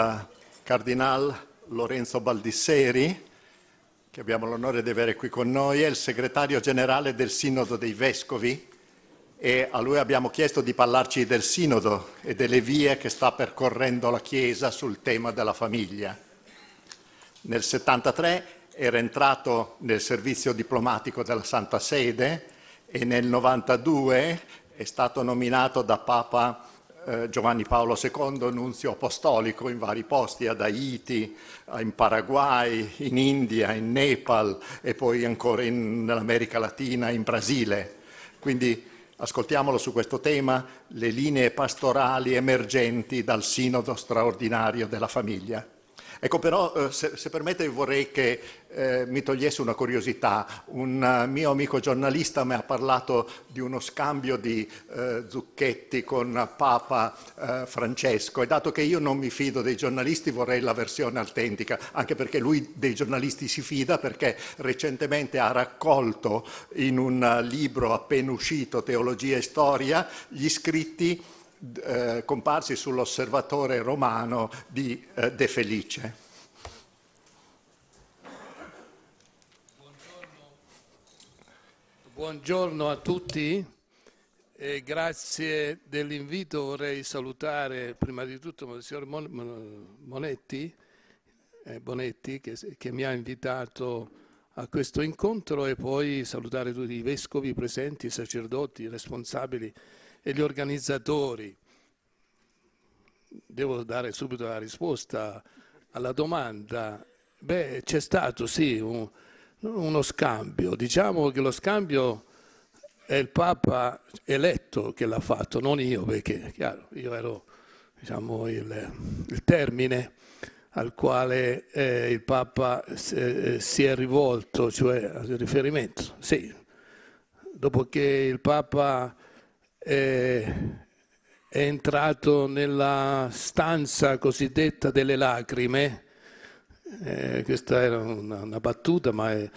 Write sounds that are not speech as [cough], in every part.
il Cardinal Lorenzo Baldisseri, che abbiamo l'onore di avere qui con noi, è il segretario generale del Sinodo dei Vescovi e a lui abbiamo chiesto di parlarci del Sinodo e delle vie che sta percorrendo la Chiesa sul tema della famiglia. Nel 1973 era entrato nel servizio diplomatico della Santa Sede e nel 1992 è stato nominato da Papa eh, Giovanni Paolo II, nunzio apostolico in vari posti, ad Haiti, in Paraguay, in India, in Nepal e poi ancora in, nell'America Latina, in Brasile. Quindi ascoltiamolo su questo tema, le linee pastorali emergenti dal sinodo straordinario della famiglia. Ecco, però, eh, se, se permette, vorrei che eh, mi togliesse una curiosità. Un uh, mio amico giornalista mi ha parlato di uno scambio di uh, Zucchetti con Papa uh, Francesco e dato che io non mi fido dei giornalisti vorrei la versione autentica, anche perché lui dei giornalisti si fida perché recentemente ha raccolto in un libro appena uscito, Teologia e Storia, gli scritti eh, comparsi sull'osservatore romano di eh, De Felice. Buongiorno, Buongiorno a tutti e grazie dell'invito. Vorrei salutare prima di tutto Monsignor Monetti, eh, Bonetti che, che mi ha invitato a questo incontro e poi salutare tutti i vescovi presenti, i sacerdoti, i responsabili e gli organizzatori? Devo dare subito la risposta alla domanda. Beh, c'è stato sì un, uno scambio. Diciamo che lo scambio è il Papa eletto che l'ha fatto, non io, perché chiaro, io ero diciamo, il, il termine al quale eh, il Papa si eh, è rivolto, cioè il riferimento. Sì, dopo che il Papa è, è entrato nella stanza cosiddetta delle lacrime, eh, questa era una, una battuta, ma è,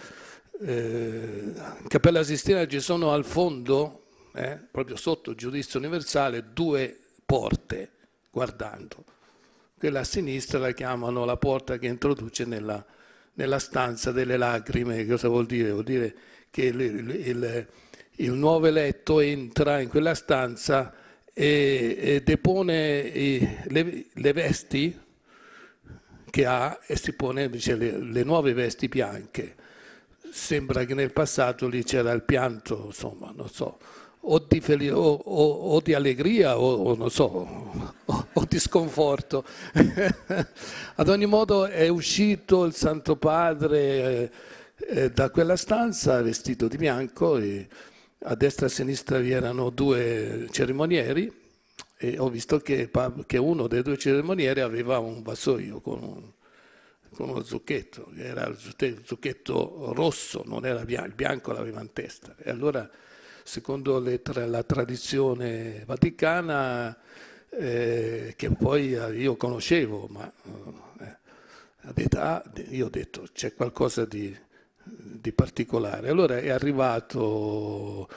eh, Cappella Sistina ci sono al fondo, eh, proprio sotto il giudizio universale, due porte guardando. Quella a sinistra la chiamano la porta che introduce nella, nella stanza delle lacrime. Cosa vuol dire? Vuol dire che il, il, il il nuovo eletto entra in quella stanza e, e depone i, le, le, vesti che ha e si pone invece le, le nuove vesti bianche. Sembra che nel passato lì c'era il pianto, insomma, non so, o di, o, o, o di allegria o, non so, o di sconforto. [laughs] Ad ogni modo è uscito il Santo Padre eh, eh, da quella stanza vestito di bianco. E, a destra e a sinistra vi erano due cerimonieri e ho visto che, che uno dei due cerimonieri aveva un vassoio con, un, con uno zucchetto, era il zucchetto rosso, non era bianco, il bianco l'aveva in testa. E allora, secondo tra, la tradizione vaticana, eh, che poi eh, io conoscevo, ma eh, ad età io ho detto c'è qualcosa di di particolare. Allora è arrivato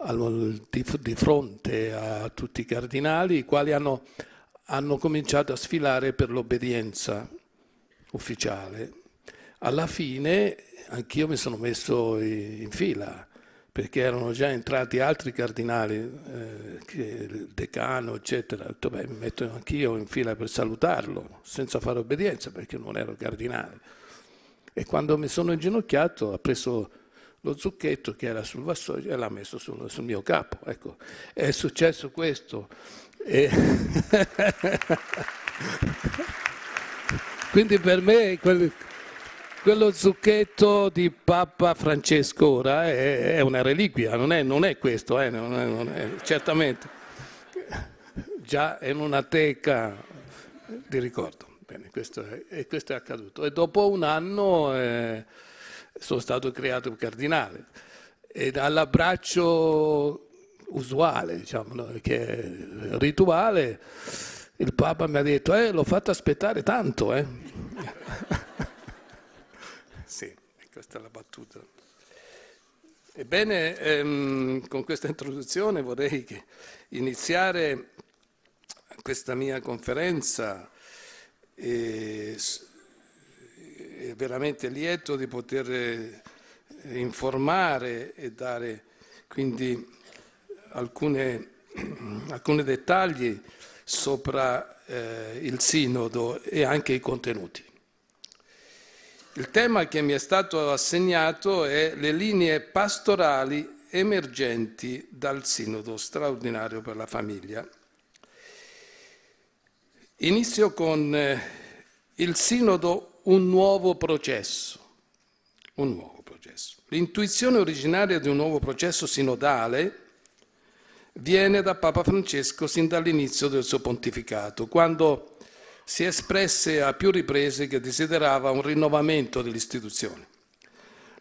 al, di, di, fronte a tutti i cardinali, i quali hanno, hanno cominciato a sfilare per l'obbedienza ufficiale. Alla fine anch'io mi sono messo in fila perché erano già entrati altri cardinali, eh, il decano, eccetera. Ho detto, beh, mi metto anch'io in fila per salutarlo, senza fare obbedienza, perché non ero cardinale. E quando mi sono inginocchiato ha preso lo zucchetto che era sul vassoio e l'ha messo sul, sul mio capo. Ecco, è successo questo. E... [laughs] Quindi per me quel, quello zucchetto di Papa Francesco ora è, è una reliquia, non è, non è questo, eh, non è, non certamente. Già in una teca di ricordo. Bene, questo è, questo è, accaduto. E dopo un anno eh, sono stato creato cardinale. E dall'abbraccio usuale, diciamo, no? che è rituale, il Papa mi ha detto, eh, l'ho fatto aspettare tanto, eh. [laughs] sì, questa è la battuta. Ebbene, ehm, con questa introduzione vorrei iniziare questa mia conferenza e è veramente lieto di poter eh, informare e dare quindi alcune, [clears throat] alcuni dettagli sopra eh, il sinodo e anche i contenuti. Il tema che mi è stato assegnato è le linee pastorali emergenti dal sinodo straordinario per la famiglia. Inizio con eh, il sinodo un nuovo processo. Un nuovo processo. L'intuizione originaria di un nuovo processo sinodale viene da Papa Francesco sin dall'inizio del suo pontificato, quando si espresse a più riprese che desiderava un rinnovamento dell'istituzione.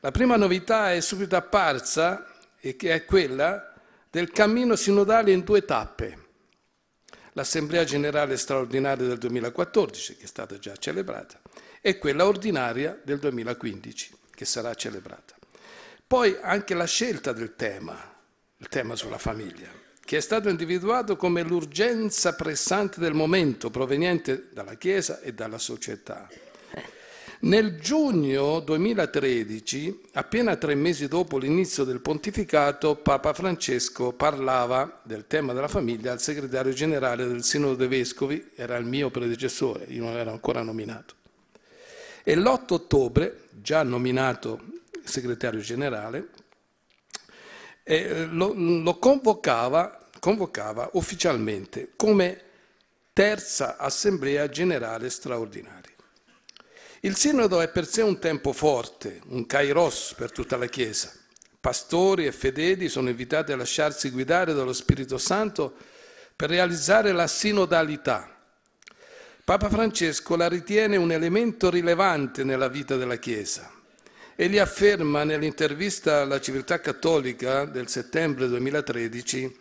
La prima novità è subito apparsa e che è quella del cammino sinodale in due tappe l'Assemblea Generale Straordinaria del 2014, che è stata già celebrata, e quella ordinaria del 2015, che sarà celebrata. Poi anche la scelta del tema, il tema sulla famiglia, che è stato individuato come l'urgenza pressante del momento proveniente dalla Chiesa e dalla società nel giugno 2013, appena tre mesi dopo l'inizio del pontificato, Papa Francesco parlava del tema della famiglia al segretario generale del Sinodo dei Vescovi, era il mio predecessore, io non ero ancora nominato. E l'8 ottobre, già nominato segretario generale, eh, lo, lo convocava, convocava ufficialmente come terza assemblea generale straordinaria. Il sinodo è per sé un tempo forte, un kairos per tutta la Chiesa. Pastori e fedeli sono invitati a lasciarsi guidare dallo Spirito Santo per realizzare la sinodalità. Papa Francesco la ritiene un elemento rilevante nella vita della Chiesa. Egli afferma nell'intervista alla Civiltà Cattolica del settembre 2013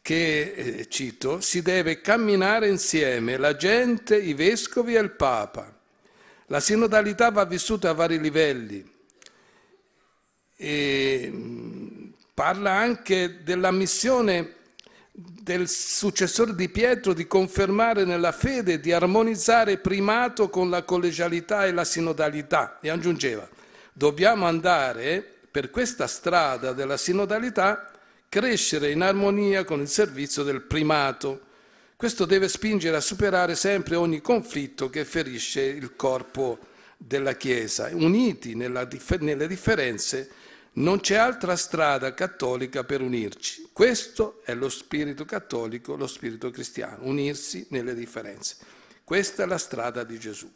che, eh, cito, si deve camminare insieme la gente, i vescovi e il Papa la sinodalità va vissuta a vari livelli. E mm, parla anche della missione del successore di Pietro di confermare nella fede, di armonizzare primato con la collegialità e la sinodalità. E aggiungeva, dobbiamo andare per questa strada della sinodalità, crescere in armonia con il servizio del primato questo deve spingere a superare sempre ogni conflitto che ferisce il corpo della Chiesa. Uniti differ nelle differenze non c'è altra strada cattolica per unirci. Questo è lo spirito cattolico, lo spirito cristiano, unirsi nelle differenze. Questa è la strada di Gesù.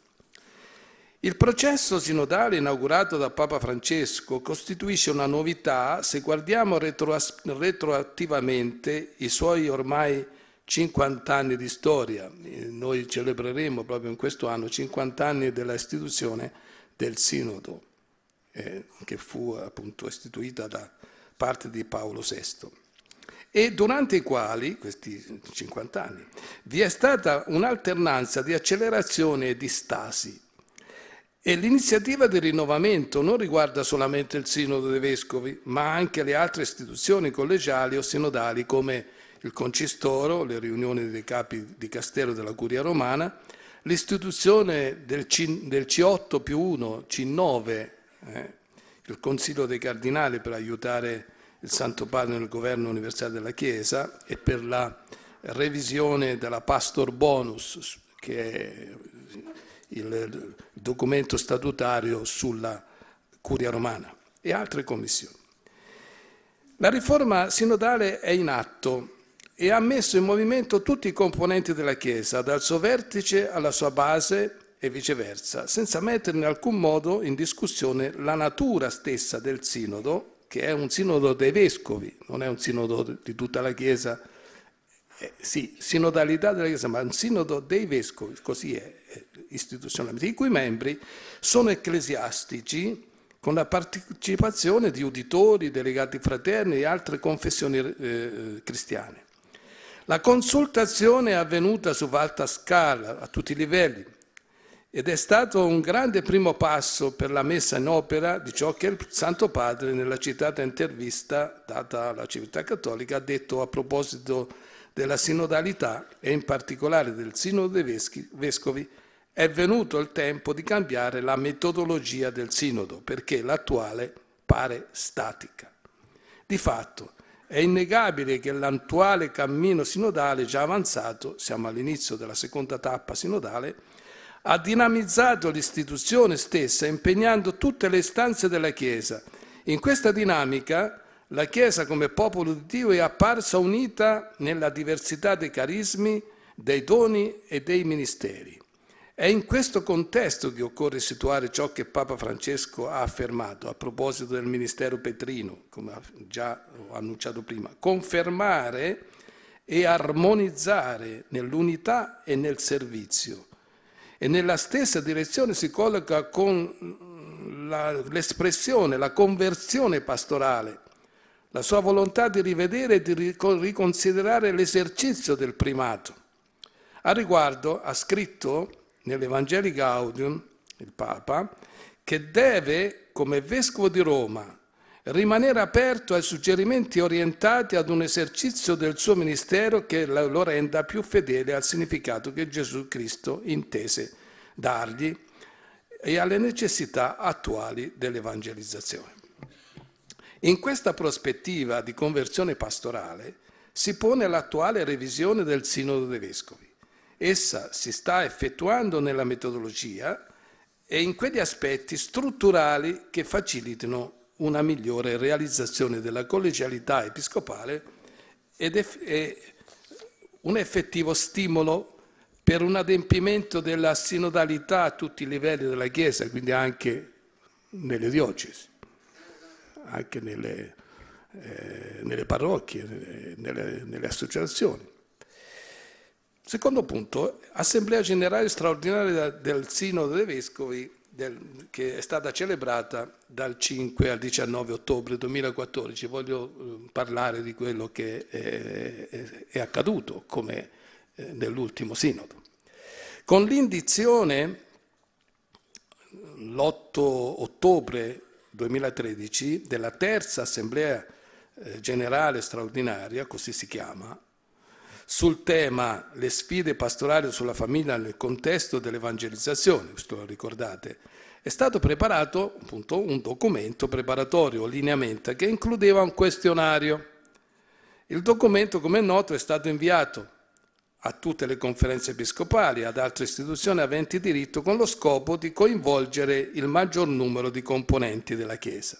Il processo sinodale inaugurato da Papa Francesco costituisce una novità se guardiamo retroattivamente i suoi ormai 50 anni di storia, eh, noi celebreremo proprio in questo anno 50 anni della istituzione del Sinodo, eh, che fu appunto istituita da parte di Paolo VI, e durante i quali, questi 50 anni, vi è stata un'alternanza di accelerazione e di stasi. E l'iniziativa di rinnovamento non riguarda solamente il Sinodo dei Vescovi, ma anche le altre istituzioni collegiali o sinodali come il concistoro, le riunioni dei capi di Castello della Curia Romana, l'istituzione del, C, 8 più 1, C9, eh, il Consiglio dei Cardinali per aiutare il Santo Padre nel governo universale della Chiesa e per la revisione della Pastor Bonus, che è il documento statutario sulla Curia Romana, e altre commissioni. La riforma sinodale è in atto e ha messo in movimento tutti i componenti della Chiesa, dal suo vertice alla sua base e viceversa, senza mettere in alcun modo in discussione la natura stessa del sinodo, che è un sinodo dei vescovi, non è un sinodo di tutta la Chiesa, eh, sì, sinodalità della Chiesa, ma un sinodo dei vescovi, così è eh, istituzionalmente, i cui membri sono ecclesiastici con la partecipazione di uditori, delegati fraterni e altre confessioni eh, eh cristiane. La consultazione è avvenuta su alta scala, a tutti i livelli, ed è stato un grande primo passo per la messa in opera di ciò che il Santo Padre nella citata intervista data alla Civiltà Cattolica ha detto a proposito della sinodalità e in particolare del Sinodo dei Vescovi, è venuto il tempo di cambiare la metodologia del Sinodo perché l'attuale pare statica. Di fatto, è innegabile che l'attuale cammino sinodale già avanzato, siamo all'inizio della seconda tappa sinodale, ha dinamizzato l'istituzione stessa impegnando tutte le istanze della Chiesa. In questa dinamica la Chiesa come popolo di Dio è apparsa unita nella diversità dei carismi, dei doni e dei ministeri. È in questo contesto che occorre situare ciò che Papa Francesco ha affermato a proposito del ministero Petrino, come già ho annunciato prima, confermare e armonizzare nell'unità e nel servizio. E nella stessa direzione si colloca con l'espressione, la, la conversione pastorale, la sua volontà di rivedere e di riconsiderare l'esercizio del primato. A riguardo ha scritto nell'Evangelii Gaudium, il Papa, che deve, come vescovo di Roma, rimanere aperto ai suggerimenti orientati ad un esercizio del suo ministero che lo renda più fedele al significato che Gesù Cristo intese dargli e alle necessità attuali dell'evangelizzazione. In questa prospettiva di conversione pastorale si pone l'attuale revisione del Sinodo dei Vescovi, Essa si sta effettuando nella metodologia e in quegli aspetti strutturali che facilitino una migliore realizzazione della collegialità episcopale ed e un effettivo stimolo per un adempimento della sinodalità a tutti i livelli della Chiesa, quindi anche nelle diocesi, anche nelle, eh, nelle parrocchie, nelle, nelle associazioni. Secondo punto, assemblea generale straordinaria del Sinodo dei Vescovi del, che è stata celebrata dal 5 al 19 ottobre 2014. Voglio eh, parlare di quello che eh, è, è, accaduto come eh, nell'ultimo sinodo. Con l'indizione mm, l'8 ottobre 2013 della terza assemblea eh, generale straordinaria, così si chiama, sul tema le sfide pastorali sulla famiglia nel contesto dell'evangelizzazione, questo lo ricordate, è stato preparato appunto, un documento preparatorio, lineamenta, che includeva un questionario. Il documento, come è noto, è stato inviato a tutte le conferenze episcopali, e ad altre istituzioni aventi diritto, con lo scopo di coinvolgere il maggior numero di componenti della Chiesa.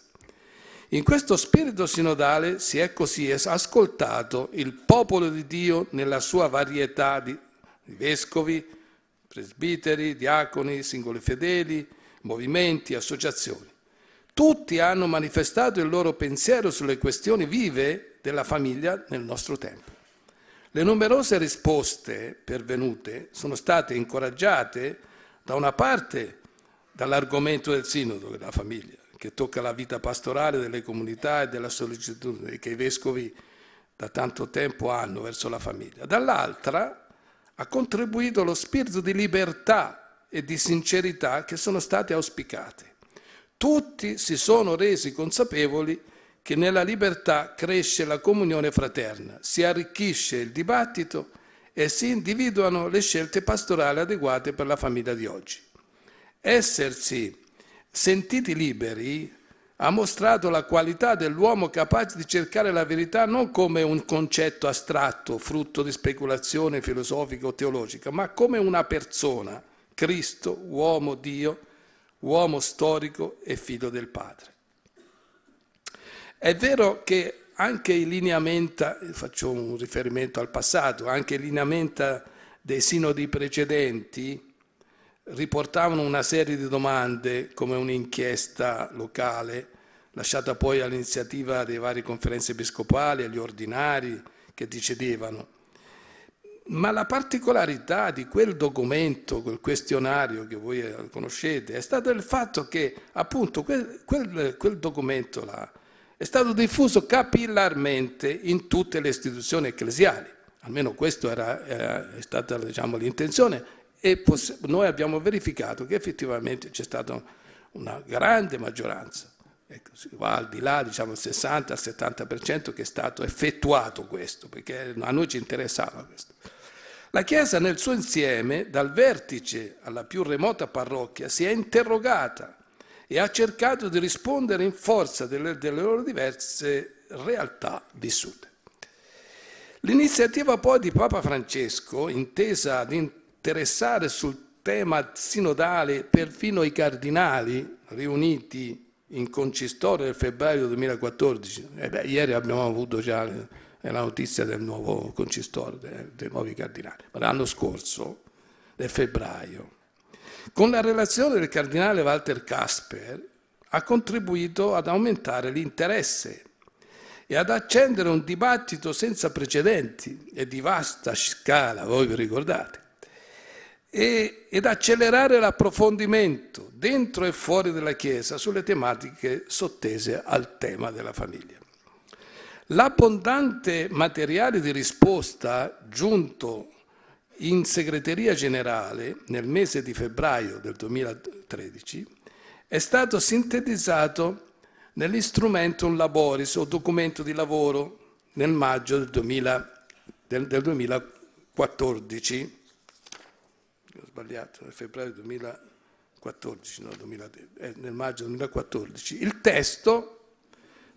In questo spirito sinodale si è così ascoltato il popolo di Dio nella sua varietà di vescovi, presbiteri, diaconi, singoli fedeli, movimenti, associazioni. Tutti hanno manifestato il loro pensiero sulle questioni vive della famiglia nel nostro tempo. Le numerose risposte pervenute sono state incoraggiate da una parte dall'argomento del sinodo della famiglia, che tocca la vita pastorale delle comunità e della sollecitudine che i vescovi da tanto tempo hanno verso la famiglia. Dall'altra ha contribuito lo spirito di libertà e di sincerità che sono state auspicate. Tutti si sono resi consapevoli che nella libertà cresce la comunione fraterna, si arricchisce il dibattito e si individuano le scelte pastorali adeguate per la famiglia di oggi. Essersi Sentiti liberi ha mostrato la qualità dell'uomo capace di cercare la verità non come un concetto astratto, frutto di speculazione filosofica o teologica, ma come una persona, Cristo, uomo Dio, uomo storico e figlio del Padre. È vero che anche i lineamenta, faccio un riferimento al passato, anche i lineamenta dei sinodi precedenti riportavano una serie di domande come un'inchiesta locale lasciata poi all'iniziativa dei vari conferenze episcopali, agli ordinari che decidevano. Ma la particolarità di quel documento, quel questionario che voi eh, conoscete, è stato il fatto che appunto quel, quel, quel documento là è stato diffuso capillarmente in tutte le istituzioni ecclesiali, almeno questa era, era, è stata diciamo, l'intenzione e noi abbiamo verificato che effettivamente c'è stata una grande maggioranza, ecco, si va al di là diciamo 60-70% che è stato effettuato questo, perché a noi ci interessava questo. La Chiesa nel suo insieme, dal vertice alla più remota parrocchia, si è interrogata e ha cercato di rispondere in forza delle, delle loro diverse realtà vissute. L'iniziativa poi di Papa Francesco, intesa ad interessare sul tema sinodale perfino i cardinali riuniti in consistorio nel febbraio 2014. Eh beh, ieri abbiamo avuto già eh, la notizia del nuovo consistorio, dei nuovi cardinali, l'anno scorso, nel febbraio. Con la relazione del cardinale Walter Casper ha contribuito ad aumentare l'interesse e ad accendere un dibattito senza precedenti e di vasta scala, voi vi ricordate, e, ed accelerare l'approfondimento dentro e fuori della Chiesa sulle tematiche sottese al tema della famiglia. L'abbondante materiale di risposta giunto in segreteria generale nel mese di febbraio del 2013 è stato sintetizzato nell'Instrumentum Laboris o documento di lavoro nel maggio del, 2000, del, del 2014 sbagliato, nel febbraio 2014, no, 2000, eh, nel maggio 2014. Il testo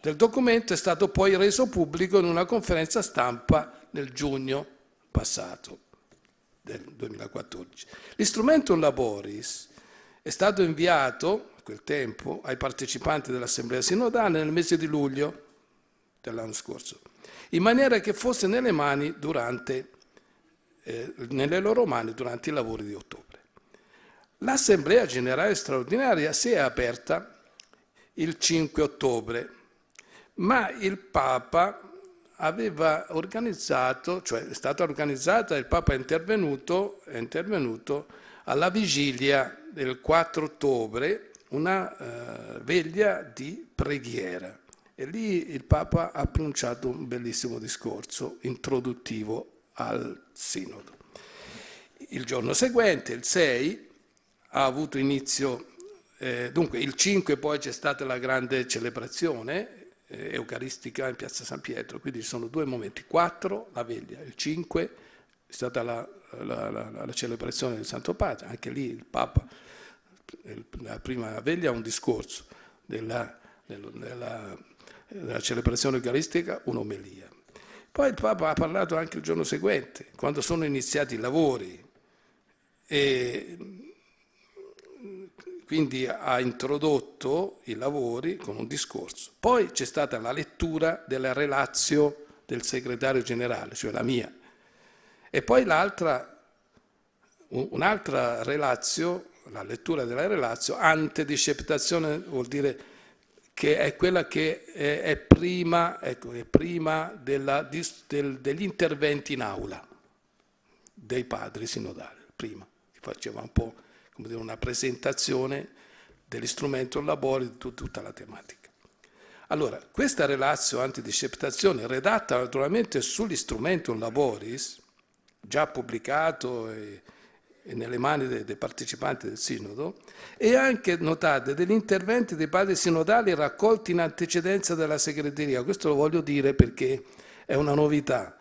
del documento è stato poi reso pubblico in una conferenza stampa nel giugno passato del 2014. L'istrumentum laboris è stato inviato a quel tempo ai partecipanti dell'Assemblea Sinodale nel mese di luglio dell'anno scorso, in maniera che fosse nelle mani durante il eh, nelle loro mani durante i lavori di ottobre. L'Assemblea Generale Straordinaria si è aperta il 5 ottobre, ma il Papa aveva organizzato, cioè è stata organizzata, il Papa è intervenuto, è intervenuto alla vigilia del 4 ottobre una eh, veglia di preghiera. E lì il Papa ha pronunciato un bellissimo discorso introduttivo al Sinodo. Il giorno seguente, il 6, ha avuto inizio, eh, dunque il 5 poi c'è stata la grande celebrazione eh, eucaristica in piazza San Pietro, quindi ci sono due momenti, 4 la veglia, il 5 è stata la, la, la, la celebrazione del Santo Padre, anche lì il Papa, il, la prima veglia ha un discorso della, della, della, della celebrazione eucaristica, un'omelia. Poi il Papa ha parlato anche il giorno seguente, quando sono iniziati i lavori, e mm, quindi ha introdotto i lavori con un discorso. Poi c'è stata la lettura della relazio del segretario generale, cioè la mia, e poi l'altra, un'altra relazio, la lettura della relazio, antedeceptazione vuol dire che è quella che eh, è prima, ecco, è prima della, del, degli interventi in aula dei padri sinodali, prima, che faceva un po' come dire, una presentazione dell'istrumento lavoro e di tutta la tematica. Allora, questa relazione antidisceptazione, redatta naturalmente sull'istrumento laboris, già pubblicato e, e nelle mani dei, dei partecipanti del Sinodo, e anche, notate, degli interventi dei padri sinodali raccolti in antecedenza dalla segreteria. Questo lo voglio dire perché è una novità,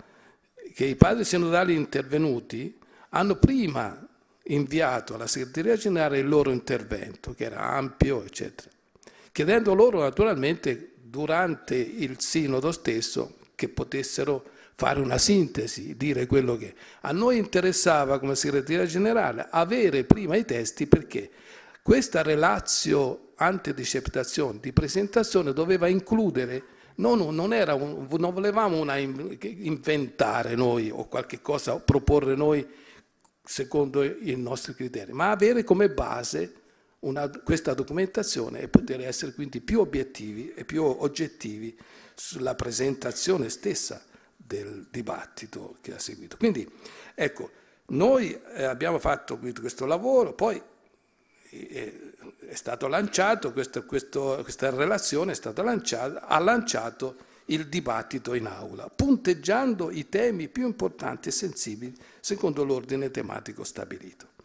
che i padri sinodali intervenuti hanno prima inviato alla segreteria generale il loro intervento, che era ampio, eccetera, chiedendo loro naturalmente durante il sinodo stesso che potessero fare una sintesi, dire quello che... A noi interessava come segretaria generale avere prima i testi perché questa relazio antidiceptazione di presentazione doveva includere non, non, era un, non volevamo una, inventare noi o qualche cosa, o proporre noi secondo i nostri criteri, ma avere come base una, questa documentazione e poter essere quindi più obiettivi e più oggettivi sulla presentazione stessa del dibattito che ha seguito. Quindi, ecco, noi eh, abbiamo fatto questo lavoro, poi eh, è stato lanciato, questo, questo, questa relazione è stata lanciata, ha lanciato il dibattito in aula, punteggiando i temi più importanti e sensibili secondo l'ordine tematico stabilito.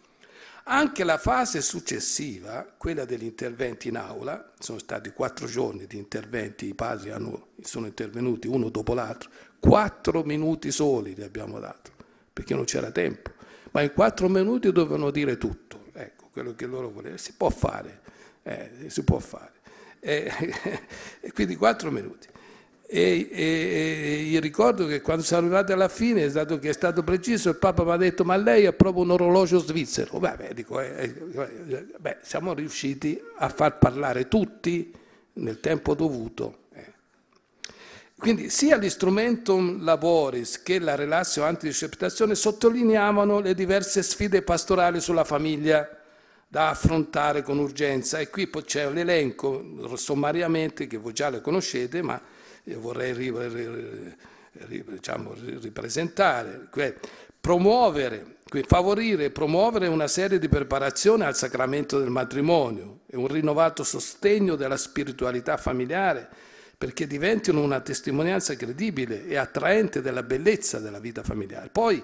Anche la fase successiva, quella degli interventi in aula, sono stati quattro giorni di interventi, i padri hanno, sono intervenuti uno dopo l'altro, quattro minuti soli li abbiamo dato, perché non c'era tempo, ma in quattro minuti dovevano dire tutto, ecco, quello che loro volevano, si può fare, eh, si può fare. Eh, [laughs] quindi quattro minuti. E, e, e, ricordo che quando sono arrivati alla fine, dato che è stato preciso, il Papa mi ha detto ma lei proprio un orologio svizzero. Beh, dico, eh, eh, eh, beh, siamo riusciti a far parlare tutti nel tempo dovuto. Eh. Quindi sia l'istrumentum laboris che la relazio antidiceptazione sottolineavano le diverse sfide pastorali sulla famiglia da affrontare con urgenza e qui c'è l'elenco sommariamente che voi già le conoscete, ma vorrei diciamo, ripresentare, cioè promuovere, favorire e promuovere una serie di preparazioni al sacramento del matrimonio e un rinnovato sostegno della spiritualità familiare perché diventino una testimonianza credibile e attraente della bellezza della vita familiare. Poi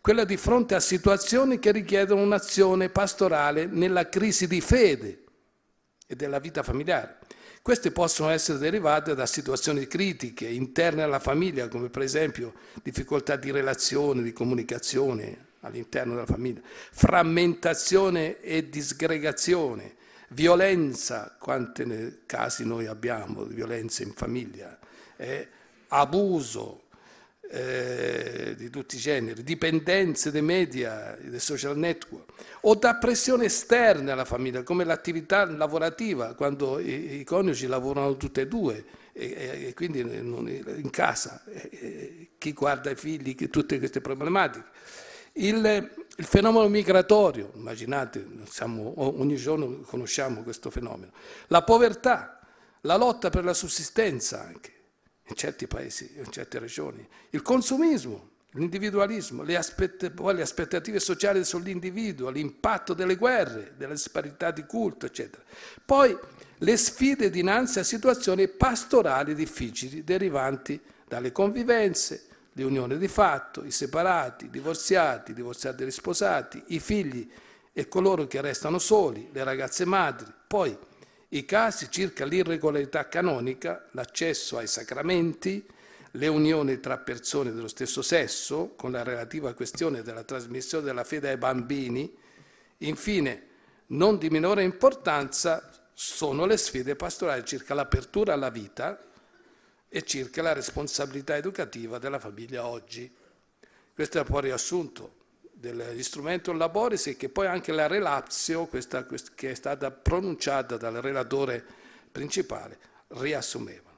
quella di fronte a situazioni che richiedono un'azione pastorale nella crisi di fede e della vita familiare queste possono essere derivate da situazioni critiche interne alla famiglia, come per esempio difficoltà di relazione, di comunicazione all'interno della famiglia, frammentazione e disgregazione, violenza, quanti casi noi abbiamo di violenza in famiglia, eh, abuso, eh, di tutti i generi, dipendenze dei media, dei social network, o da pressione esterna alla famiglia, come l'attività lavorativa, quando i, i coniugi lavorano tutti e due, e, e quindi non, in casa, e, chi guarda i figli, tutte queste problematiche. Il, il fenomeno migratorio, immaginate, siamo, ogni giorno conosciamo questo fenomeno. La povertà, la lotta per la sussistenza anche in certi paesi, in certe regioni. Il consumismo, l'individualismo, le, poi le aspettative sociali sull'individuo, l'impatto delle guerre, delle disparità di culto, eccetera. Poi le sfide dinanzi a situazioni pastorali difficili derivanti dalle convivenze, le unioni di fatto, i separati, i divorziati, i divorziati risposati, i figli e coloro che restano soli, le ragazze madri. Poi i casi circa l'irregolarità canonica, l'accesso ai sacramenti, le unioni tra persone dello stesso sesso, con la relativa questione della trasmissione della fede ai bambini. Infine, non di minore importanza sono le sfide pastorali circa l'apertura alla vita e circa la responsabilità educativa della famiglia oggi. Questo è un po' riassunto dell'istrumento laboris e che poi anche la relazio, questa, questa, che è stata pronunciata dal relatore principale, riassumeva.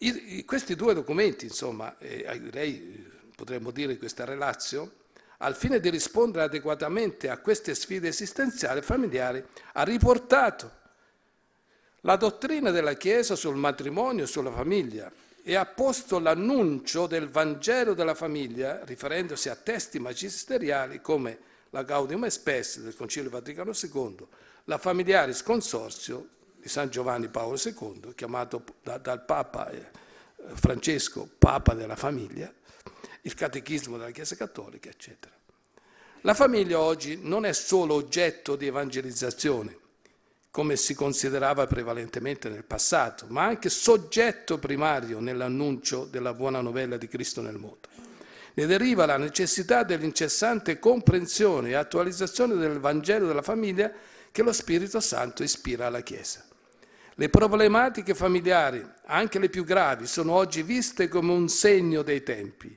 I, questi due documenti, insomma, eh, direi, eh, potremmo dire questa relazio, al fine di rispondere adeguatamente a queste sfide esistenziali e familiari, ha riportato la dottrina della Chiesa sul matrimonio e sulla famiglia, e ha posto l'annuncio del Vangelo della famiglia, riferendosi a testi magisteriali come la Gaudium Espes del Concilio Vaticano II, la Familiaris Consorzio di San Giovanni Paolo II, chiamato da, dal Papa eh, Francesco Papa della famiglia, il Catechismo della Chiesa Cattolica, eccetera. La famiglia oggi non è solo oggetto di evangelizzazione, come si considerava prevalentemente nel passato, ma anche soggetto primario nell'annuncio della buona novella di Cristo nel mondo. Ne deriva la necessità dell'incessante comprensione e attualizzazione del Vangelo della famiglia che lo Spirito Santo ispira alla Chiesa. Le problematiche familiari, anche le più gravi, sono oggi viste come un segno dei tempi,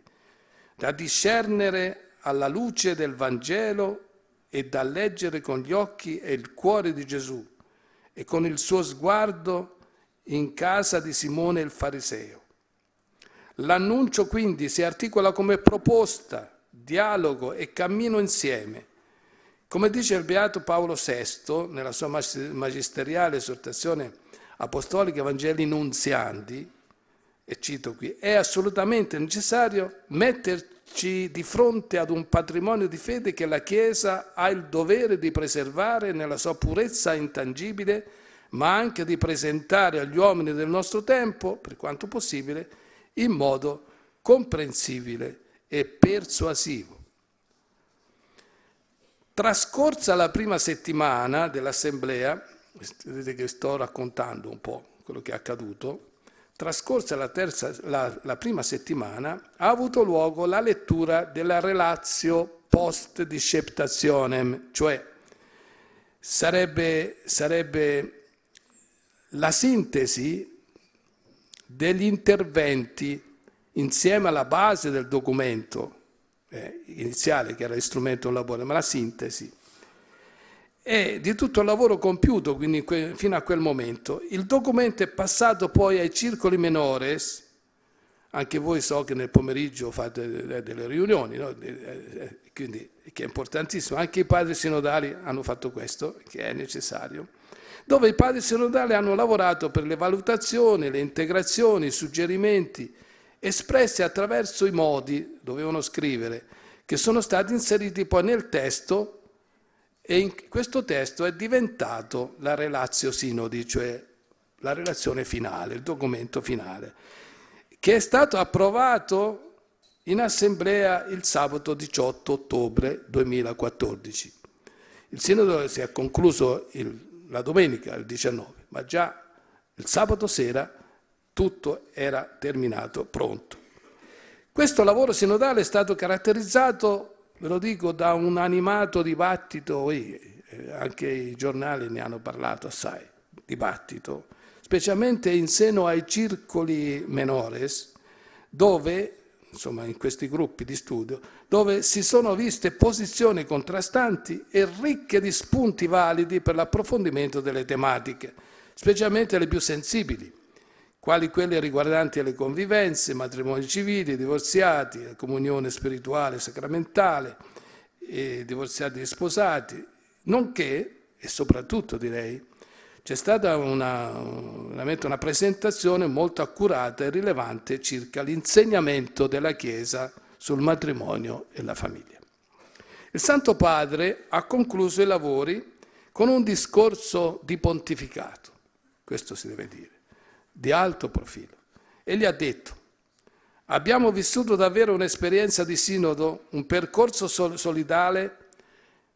da discernere alla luce del Vangelo e da leggere con gli occhi e il cuore di Gesù, e con il suo sguardo in casa di Simone il Fariseo. L'annuncio quindi si articola come proposta, dialogo e cammino insieme. Come dice il Beato Paolo VI nella sua magisteriale esortazione apostolica Evangeli Nunziandi, e cito qui, è assolutamente necessario metterci ci di fronte ad un patrimonio di fede che la Chiesa ha il dovere di preservare nella sua purezza intangibile, ma anche di presentare agli uomini del nostro tempo, per quanto possibile, in modo comprensibile e persuasivo. Trascorsa la prima settimana dell'assemblea, vedete che sto raccontando un po' quello che è accaduto, Trascorsa la, terza, la, la prima settimana ha avuto luogo la lettura della relatio post disceptationem, cioè sarebbe, sarebbe la sintesi degli interventi insieme alla base del documento eh, iniziale che era l'istrumento del lavoro, ma la sintesi e di tutto il lavoro compiuto quindi fino a quel momento. Il documento è passato poi ai circoli menores, anche voi so che nel pomeriggio fate delle riunioni, no? Eh, eh, quindi, che è importantissimo, anche i padri sinodali hanno fatto questo, che è necessario, dove i padri sinodali hanno lavorato per le valutazioni, le integrazioni, i suggerimenti espressi attraverso i modi, dovevano scrivere, che sono stati inseriti poi nel testo e in questo testo è diventato la relatio sinodi, cioè la relazione finale, il documento finale, che è stato approvato in assemblea il sabato 18 ottobre 2014. Il sinodo si è concluso il, la domenica, il 19, ma già il sabato sera tutto era terminato, pronto. Questo lavoro sinodale è stato caratterizzato Ve lo dico da un animato dibattito, anche i giornali ne hanno parlato assai, dibattito, specialmente in seno ai circoli menores, dove, insomma in questi gruppi di studio, dove si sono viste posizioni contrastanti e ricche di spunti validi per l'approfondimento delle tematiche, specialmente le più sensibili quali quelle riguardanti le convivenze, matrimoni civili, divorziati, comunione spirituale e sacramentale, divorziati e sposati, nonché, e soprattutto direi, c'è stata una, una presentazione molto accurata e rilevante circa l'insegnamento della Chiesa sul matrimonio e la famiglia. Il Santo Padre ha concluso i lavori con un discorso di pontificato, questo si deve dire, di alto profilo. E gli ha detto, abbiamo vissuto davvero un'esperienza di sinodo, un percorso sol solidale,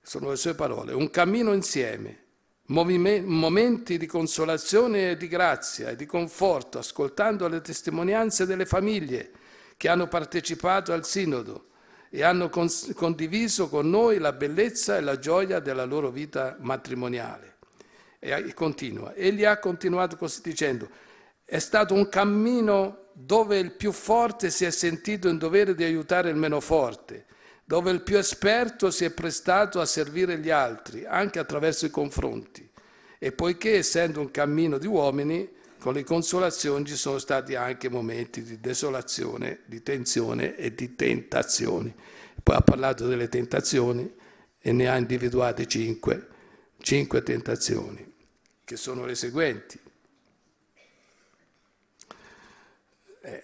sono le sue parole, un cammino insieme, momenti di consolazione e di grazia e di conforto, ascoltando le testimonianze delle famiglie che hanno partecipato al sinodo e hanno condiviso con noi la bellezza e la gioia della loro vita matrimoniale. E continua, egli ha continuato così dicendo, è stato un cammino dove il più forte si è sentito in dovere di aiutare il meno forte, dove il più esperto si è prestato a servire gli altri, anche attraverso i confronti. E poiché essendo un cammino di uomini, con le consolazioni ci sono stati anche momenti di desolazione, di tensione e di tentazioni. Poi ha parlato delle tentazioni e ne ha individuate cinque, cinque tentazioni, che sono le seguenti. eh,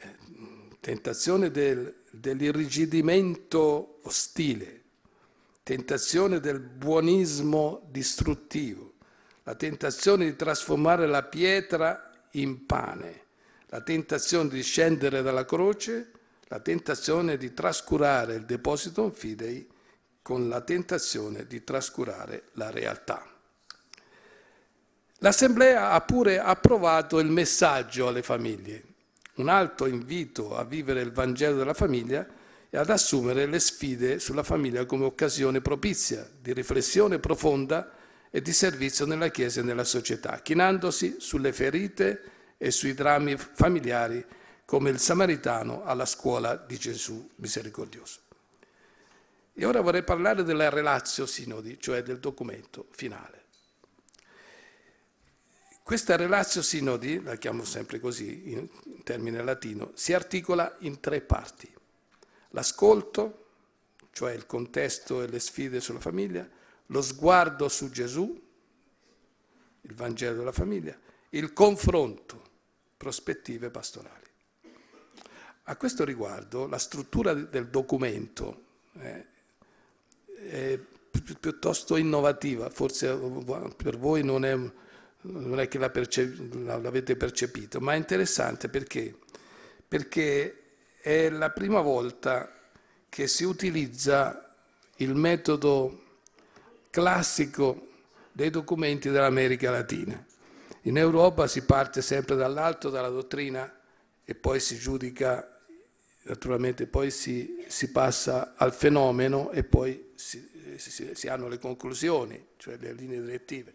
tentazione del, dell'irrigidimento ostile, tentazione del buonismo distruttivo, la tentazione di trasformare la pietra in pane, la tentazione di scendere dalla croce, la tentazione di trascurare il deposito fidei con la tentazione di trascurare la realtà. L'Assemblea ha pure approvato il messaggio alle famiglie, un alto invito a vivere il Vangelo della famiglia e ad assumere le sfide sulla famiglia come occasione propizia di riflessione profonda e di servizio nella Chiesa e nella società, chinandosi sulle ferite e sui drammi familiari come il samaritano alla scuola di Gesù misericordioso. E ora vorrei parlare della relazio sinodi, cioè del documento finale. Questa relatio sinodi, la chiamo sempre così in termine latino, si articola in tre parti. L'ascolto, cioè il contesto e le sfide sulla famiglia, lo sguardo su Gesù, il Vangelo della famiglia, il confronto, prospettive pastorali. A questo riguardo la struttura del documento eh, è, è piuttosto innovativa, forse eh, per voi non è Un, non è che la percep- l'avete percepito, ma è interessante perché? perché è la prima volta che si utilizza il metodo classico dei documenti dell'America Latina. In Europa si parte sempre dall'alto, dalla dottrina e poi si giudica, naturalmente poi si, si passa al fenomeno e poi si, si, si hanno le conclusioni, cioè le linee direttive.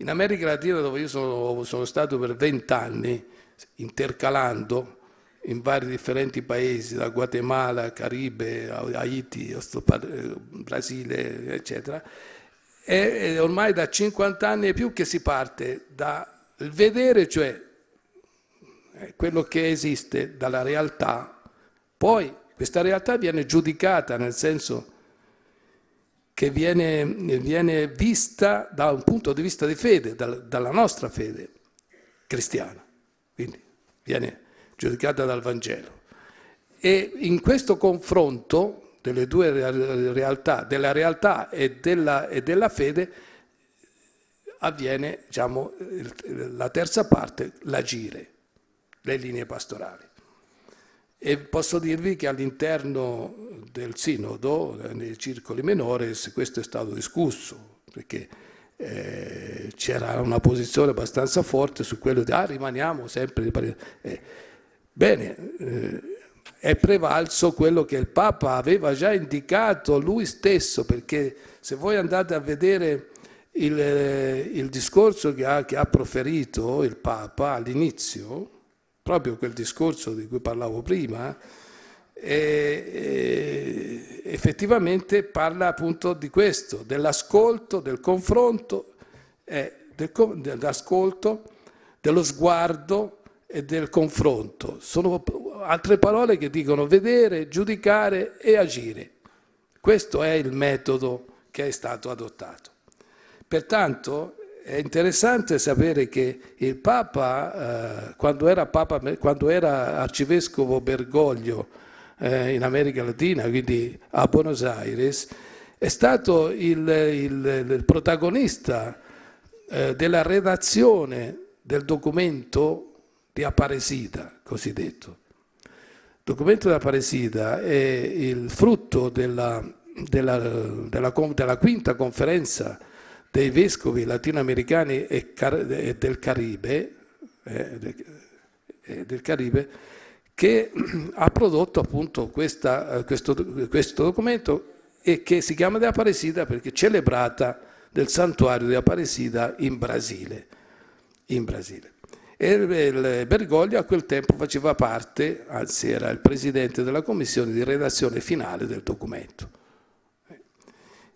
In America Latina, dove io sono, sono stato per vent'anni, intercalando in vari differenti paesi, da Guatemala, Caribe, Haiti, eh, Brasile, eccetera, è ormai da 50 anni e più che si parte dal vedere, cioè eh, quello che esiste dalla realtà, poi questa realtà viene giudicata, nel senso che viene, viene, vista da un punto di vista di fede, da, dalla nostra fede cristiana, quindi viene giudicata dal Vangelo. E in questo confronto delle due realtà, della realtà e della, e della fede, avviene diciamo, la terza parte, l'agire, le linee pastorali. E posso dirvi che all'interno del sinodo, eh, nei circoli minori, questo è stato discusso, perché eh, c'era una posizione abbastanza forte su quello di ah, rimaniamo sempre... Eh, bene, eh, è prevalso quello che il Papa aveva già indicato lui stesso, perché se voi andate a vedere il, eh, il discorso che ha, che ha proferito il Papa all'inizio, proprio quel discorso di cui parlavo prima, e, eh, e eh, effettivamente parla appunto di questo, dell'ascolto, del confronto, eh, del, dell'ascolto, dello sguardo e del confronto. Sono altre parole che dicono vedere, giudicare e agire. Questo è il metodo che è stato adottato. Pertanto è interessante sapere che il Papa, eh, quando, era Papa quando, era arcivescovo Bergoglio eh, in America Latina, quindi a Buenos Aires, è stato il, il, il protagonista eh, della redazione del documento di Aparecida, cosiddetto. Il documento di Aparecida è il frutto della, della, della, della quinta conferenza dei vescovi latinoamericani e, del Caribe, eh, eh, del Caribe che [clears throat] ha prodotto appunto questa, eh, questo, questo, documento e che si chiama De Aparecida perché è celebrata del santuario di Aparecida in Brasile. In Brasile. E Bergoglio a quel tempo faceva parte, anzi era il presidente della commissione di redazione finale del documento.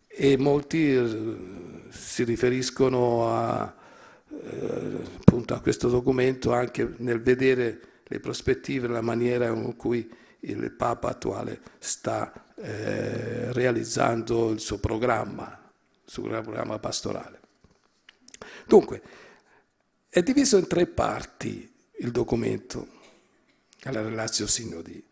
E molti si riferiscono a, eh, appunto a questo documento anche nel vedere le prospettive, la maniera con cui il Papa attuale sta eh, realizzando il suo programma, il suo programma pastorale. Dunque, è diviso in tre parti il documento la relazione Sinodi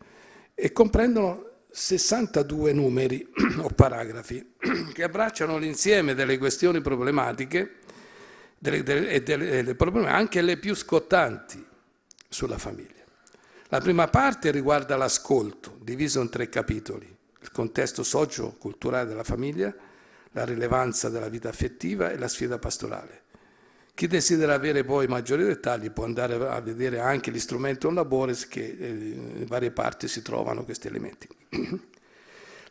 e comprendono 62 numeri [clears throat] o paragrafi [clears throat] che abbracciano l'insieme delle questioni problematiche delle, delle, delle, anche le più scottanti sulla famiglia. La prima parte riguarda l'ascolto, diviso in tre capitoli, il contesto socio-culturale della famiglia, la rilevanza della vita affettiva e la sfida pastorale. Chi desidera avere poi maggiori dettagli può andare a vedere anche l'istrumento on labores che eh, in varie parti si trovano questi elementi. [clears throat]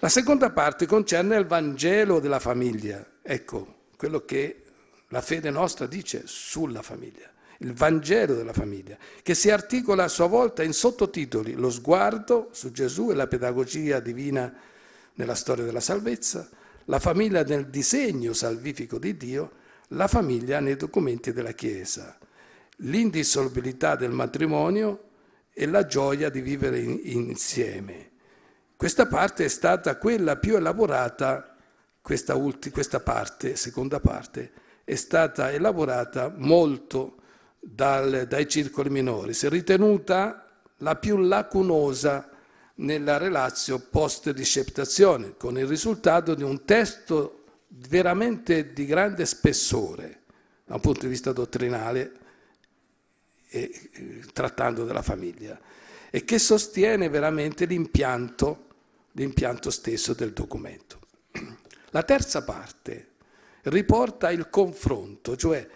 La seconda parte concerne il Vangelo della famiglia, ecco quello che la fede nostra dice sulla famiglia, il Vangelo della famiglia, che si articola a sua volta in sottotitoli, lo sguardo su Gesù e la pedagogia divina nella storia della salvezza, la famiglia nel disegno salvifico di Dio la famiglia nei documenti della Chiesa, l'indissolubilità del matrimonio e la gioia di vivere in, insieme. Questa parte è stata quella più elaborata, questa, ulti, questa parte, seconda parte, è stata elaborata molto dal, dai circoli minori, si è ritenuta la più lacunosa nella relazio post-disceptazione, con il risultato di un testo veramente di grande spessore da un punto di vista dottrinale e, eh, trattando della famiglia e che sostiene veramente l'impianto, l'impianto stesso del documento. La terza parte riporta il confronto, cioè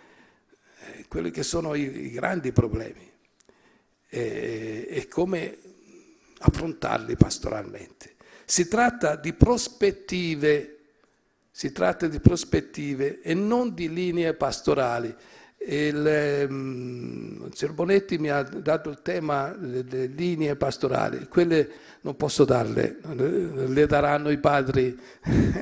eh, quelli che sono i, i grandi problemi e, e come affrontarli pastoralmente. Si tratta di prospettive si tratta di prospettive e non di linee pastorali. Il, um, Bonetti mi ha dato il tema delle linee pastorali, quelle non posso darle, le daranno i padri [laughs]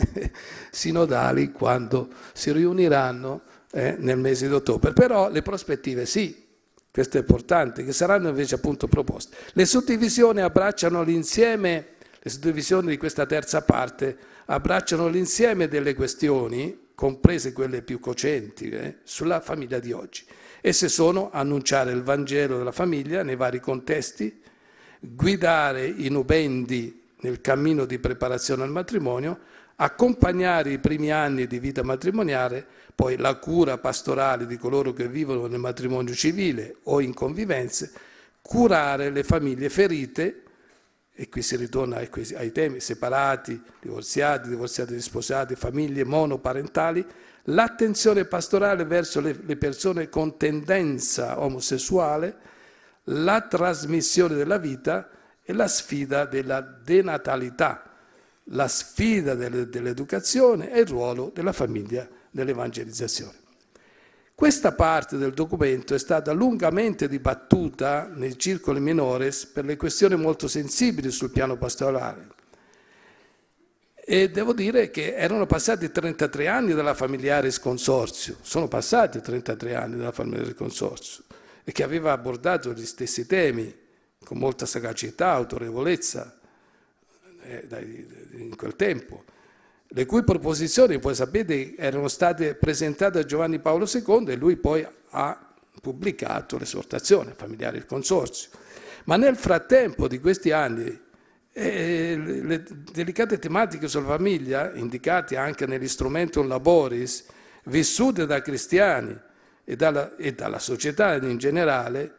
sinodali quando si riuniranno eh, nel mese di ottobre. Però le prospettive sì, questo è importante, che saranno invece appunto proposte. Le suddivisioni abbracciano l'insieme le suddivisioni di questa terza parte abbracciano l'insieme delle questioni, comprese quelle più cocenti, eh, sulla famiglia di oggi. Esse sono annunciare il Vangelo della famiglia nei vari contesti, guidare i nubendi nel cammino di preparazione al matrimonio, accompagnare i primi anni di vita matrimoniale, poi la cura pastorale di coloro che vivono nel matrimonio civile o in convivenze, curare le famiglie ferite e qui si ritorna ai temi separati, divorziati, divorziati risposati, famiglie monoparentali, l'attenzione pastorale verso le, persone con tendenza omosessuale, la trasmissione della vita e la sfida della denatalità, la sfida dell'educazione e il ruolo della famiglia nell'evangelizzazione. Questa parte del documento è stata lungamente dibattuta nei circoli minores per le questioni molto sensibili sul piano pastorale. E devo dire che erano passati 33 anni dalla familiaris consorzio, sono passati 33 anni dalla familiaris consorzio, e che aveva abordato gli stessi temi con molta sagacità, autorevolezza eh, in quel tempo le cui proposizioni, voi sapete, erano state presentate a Giovanni Paolo II e lui poi ha pubblicato l'esortazione familiare del consorzio. Ma nel frattempo di questi anni, eh, le delicate tematiche sulla famiglia, indicate anche nell'istrumento Laboris, vissute da cristiani e dalla, e dalla società in generale,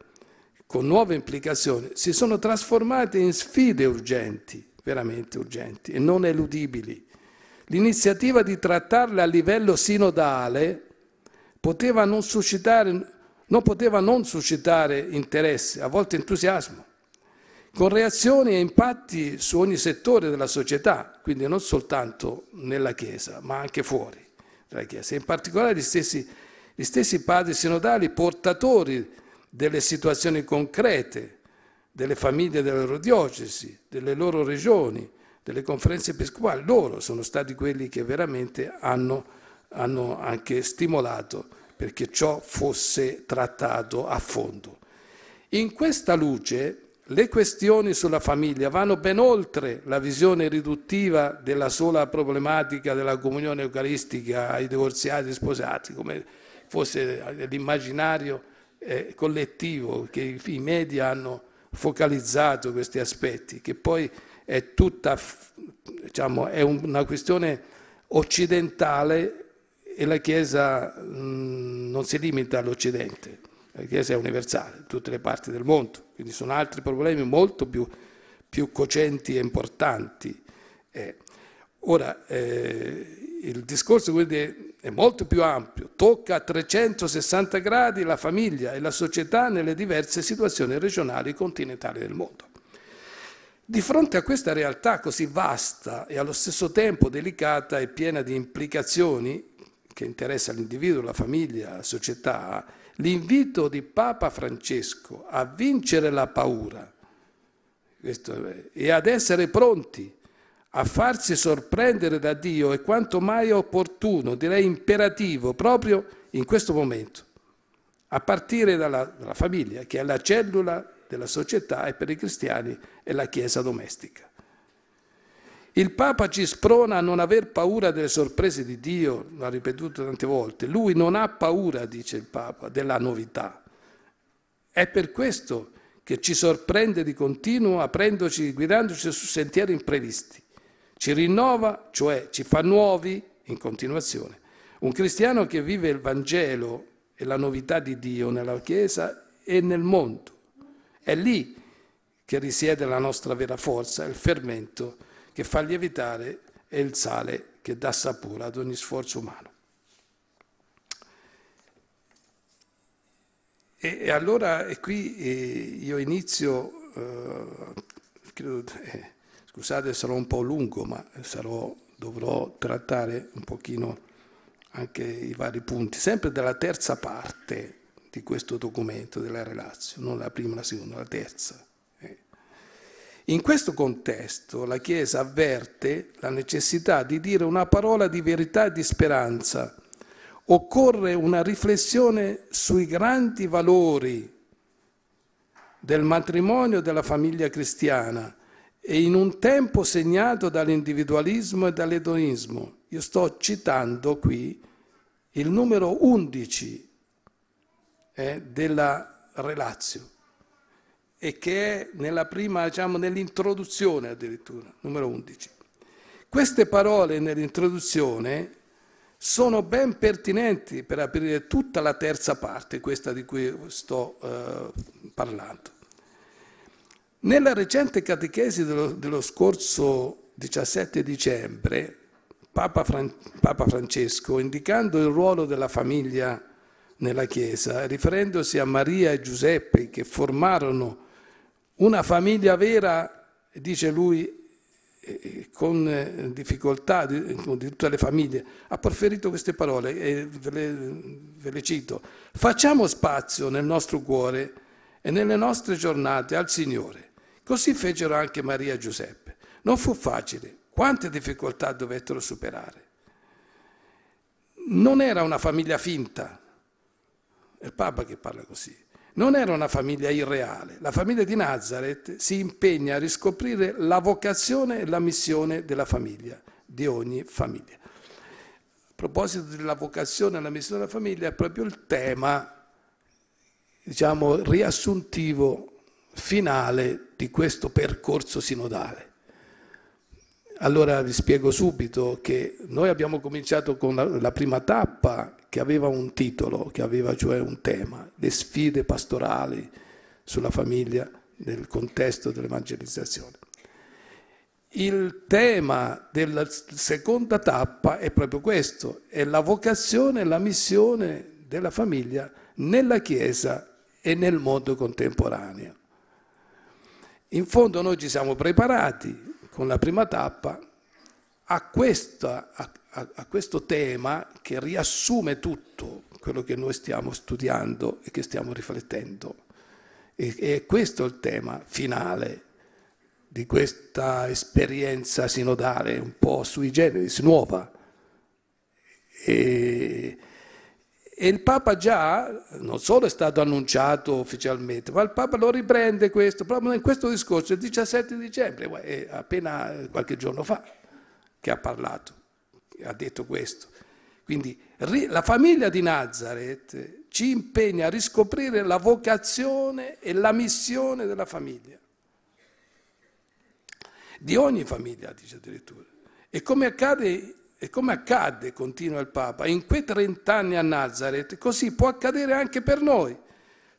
con nuove implicazioni, si sono trasformate in sfide urgenti, veramente urgenti e non eludibili L'iniziativa di trattarle a livello sinodale poteva non, suscitare, non poteva non suscitare interesse, a volte entusiasmo, con reazioni e impatti su ogni settore della società, quindi non soltanto nella Chiesa, ma anche fuori dalla Chiesa. In particolare gli stessi, gli stessi padri sinodali portatori delle situazioni concrete, delle famiglie delle loro diocesi, delle loro regioni, delle conferenze episcopali, loro sono stati quelli che veramente hanno, hanno anche stimolato perché ciò fosse trattato a fondo. In questa luce le questioni sulla famiglia vanno ben oltre la visione riduttiva della sola problematica della comunione eucaristica ai divorziati e sposati, come fosse l'immaginario eh, collettivo che i media hanno focalizzato questi aspetti, che poi è, tutta, diciamo, è una questione occidentale e la Chiesa mh, mm, non si limita all'Occidente, la Chiesa è universale, in tutte le parti del mondo, quindi sono altri problemi molto più, più cocenti e importanti. Eh, ora, eh, il discorso quindi è, è molto più ampio, tocca a 360 gradi la famiglia e la società nelle diverse situazioni regionali e continentali del mondo. Di fronte a questa realtà così vasta e allo stesso tempo delicata e piena di implicazioni che interessa l'individuo, la famiglia, la società, l'invito di Papa Francesco a vincere la paura e ad essere pronti a farsi sorprendere da Dio è quanto mai opportuno, direi imperativo, proprio in questo momento, a partire dalla, dalla famiglia, che è la cellula della società e per i cristiani è la Chiesa domestica. Il Papa ci sprona a non aver paura delle sorprese di Dio, lo ha ripetuto tante volte. Lui non ha paura, dice il Papa, della novità. È per questo che ci sorprende di continuo, aprendoci, guidandoci su sentieri imprevisti. Ci rinnova, cioè ci fa nuovi, in continuazione. Un cristiano che vive il Vangelo e la novità di Dio nella Chiesa e nel mondo è lì che risiede la nostra vera forza, il fermento che fa lievitare e il sale che dà sapore ad ogni sforzo umano. E, e allora e qui eh, io inizio, eh, credo, eh, scusate sarò un po' lungo, ma sarò, dovrò trattare un pochino anche i vari punti, sempre della terza parte di questo documento, della relazione, non la prima, la seconda, la terza. Eh. In questo contesto la Chiesa avverte la necessità di dire una parola di verità e di speranza. Occorre una riflessione sui grandi valori del matrimonio e della famiglia cristiana e in un tempo segnato dall'individualismo e dall'edonismo. Io sto citando qui il numero 11 eh, della relazio e che è nella prima, diciamo, nell'introduzione addirittura, numero 11. Queste parole nell'introduzione sono ben pertinenti per aprire tutta la terza parte, questa di cui sto eh, parlando. Nella recente catechesi dello, dello scorso 17 dicembre, Papa, Fran Papa Francesco, indicando il ruolo della famiglia nella Chiesa, riferendosi a Maria e Giuseppe che formarono una famiglia vera, dice lui, eh, con eh, difficoltà di, tutte le famiglie, ha proferito queste parole e ve le, ve le cito. Facciamo spazio nel nostro cuore e nelle nostre giornate al Signore. Così fecero anche Maria e Giuseppe. Non fu facile, quante difficoltà dovettero superare. Non era una famiglia finta, è il Papa che parla così. Non era una famiglia irreale. La famiglia di Nazareth si impegna a riscoprire la vocazione e la missione della famiglia, di ogni famiglia. A proposito della vocazione e la missione della famiglia, è proprio il tema, diciamo, riassuntivo finale di questo percorso sinodale. Allora vi spiego subito che noi abbiamo cominciato con la, la, prima tappa che aveva un titolo, che aveva cioè un tema, le sfide pastorali sulla famiglia nel contesto dell'evangelizzazione. Il tema della seconda tappa è proprio questo, è la vocazione e la missione della famiglia nella Chiesa e nel mondo contemporaneo. In fondo noi ci siamo preparati, con la prima tappa a, questa, a, a, a questo tema che riassume tutto quello che noi stiamo studiando e che stiamo riflettendo. E, e questo è il tema finale di questa esperienza sinodale, un po' sui generis, nuova. E, e il Papa già, non solo è stato annunciato ufficialmente, ma il Papa lo riprende questo, proprio in questo discorso, il 17 dicembre, appena qualche giorno fa, che ha parlato, ha detto questo. Quindi la famiglia di Nazareth ci impegna a riscoprire la vocazione e la missione della famiglia. Di ogni famiglia, dice addirittura. E come accade e come accadde, continua il Papa, in quei trent'anni a Nazareth, così può accadere anche per noi.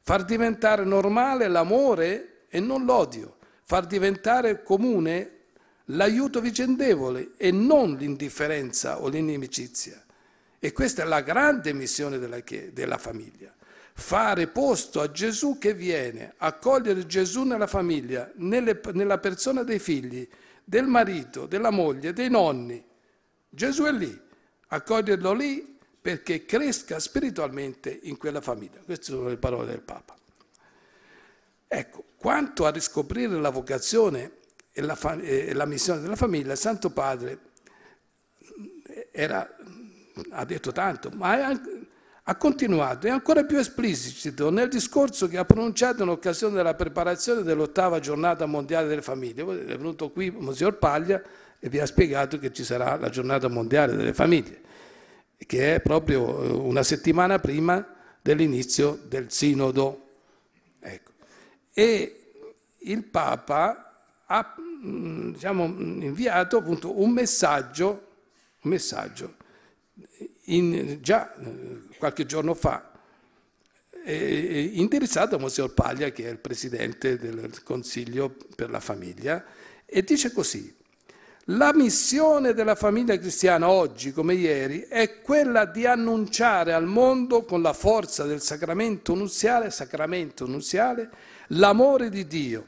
Far diventare normale l'amore e non l'odio, far diventare comune l'aiuto vicendevole e non l'indifferenza o l'inimicizia. E questa è la grande missione della, della famiglia. Fare posto a Gesù che viene, accogliere Gesù nella famiglia, nelle, nella persona dei figli, del marito, della moglie, dei nonni, Gesù è lì, accoglierlo lì perché cresca spiritualmente in quella famiglia. Queste sono le parole del Papa. Ecco, quanto a riscoprire la vocazione e la, e la missione della famiglia, il Santo Padre eh, era, ha detto tanto, ma è, ha continuato, è ancora più esplicito nel discorso che ha pronunciato in occasione della preparazione dell'ottava giornata mondiale delle famiglie. È venuto qui Monsignor Paglia, e vi ha spiegato che ci sarà la giornata mondiale delle famiglie, che è proprio eh, una settimana prima dell'inizio del sinodo. Ecco. E il Papa ha mm, diciamo, mm, inviato appunto un messaggio, un messaggio in, già eh, qualche giorno fa, eh, eh, indirizzato a Monsignor Paglia, che è il presidente del Consiglio per la Famiglia, e dice così, la missione della famiglia cristiana oggi come ieri è quella di annunciare al mondo con la forza del sacramento nuziale, sacramento nuziale, l'amore di Dio.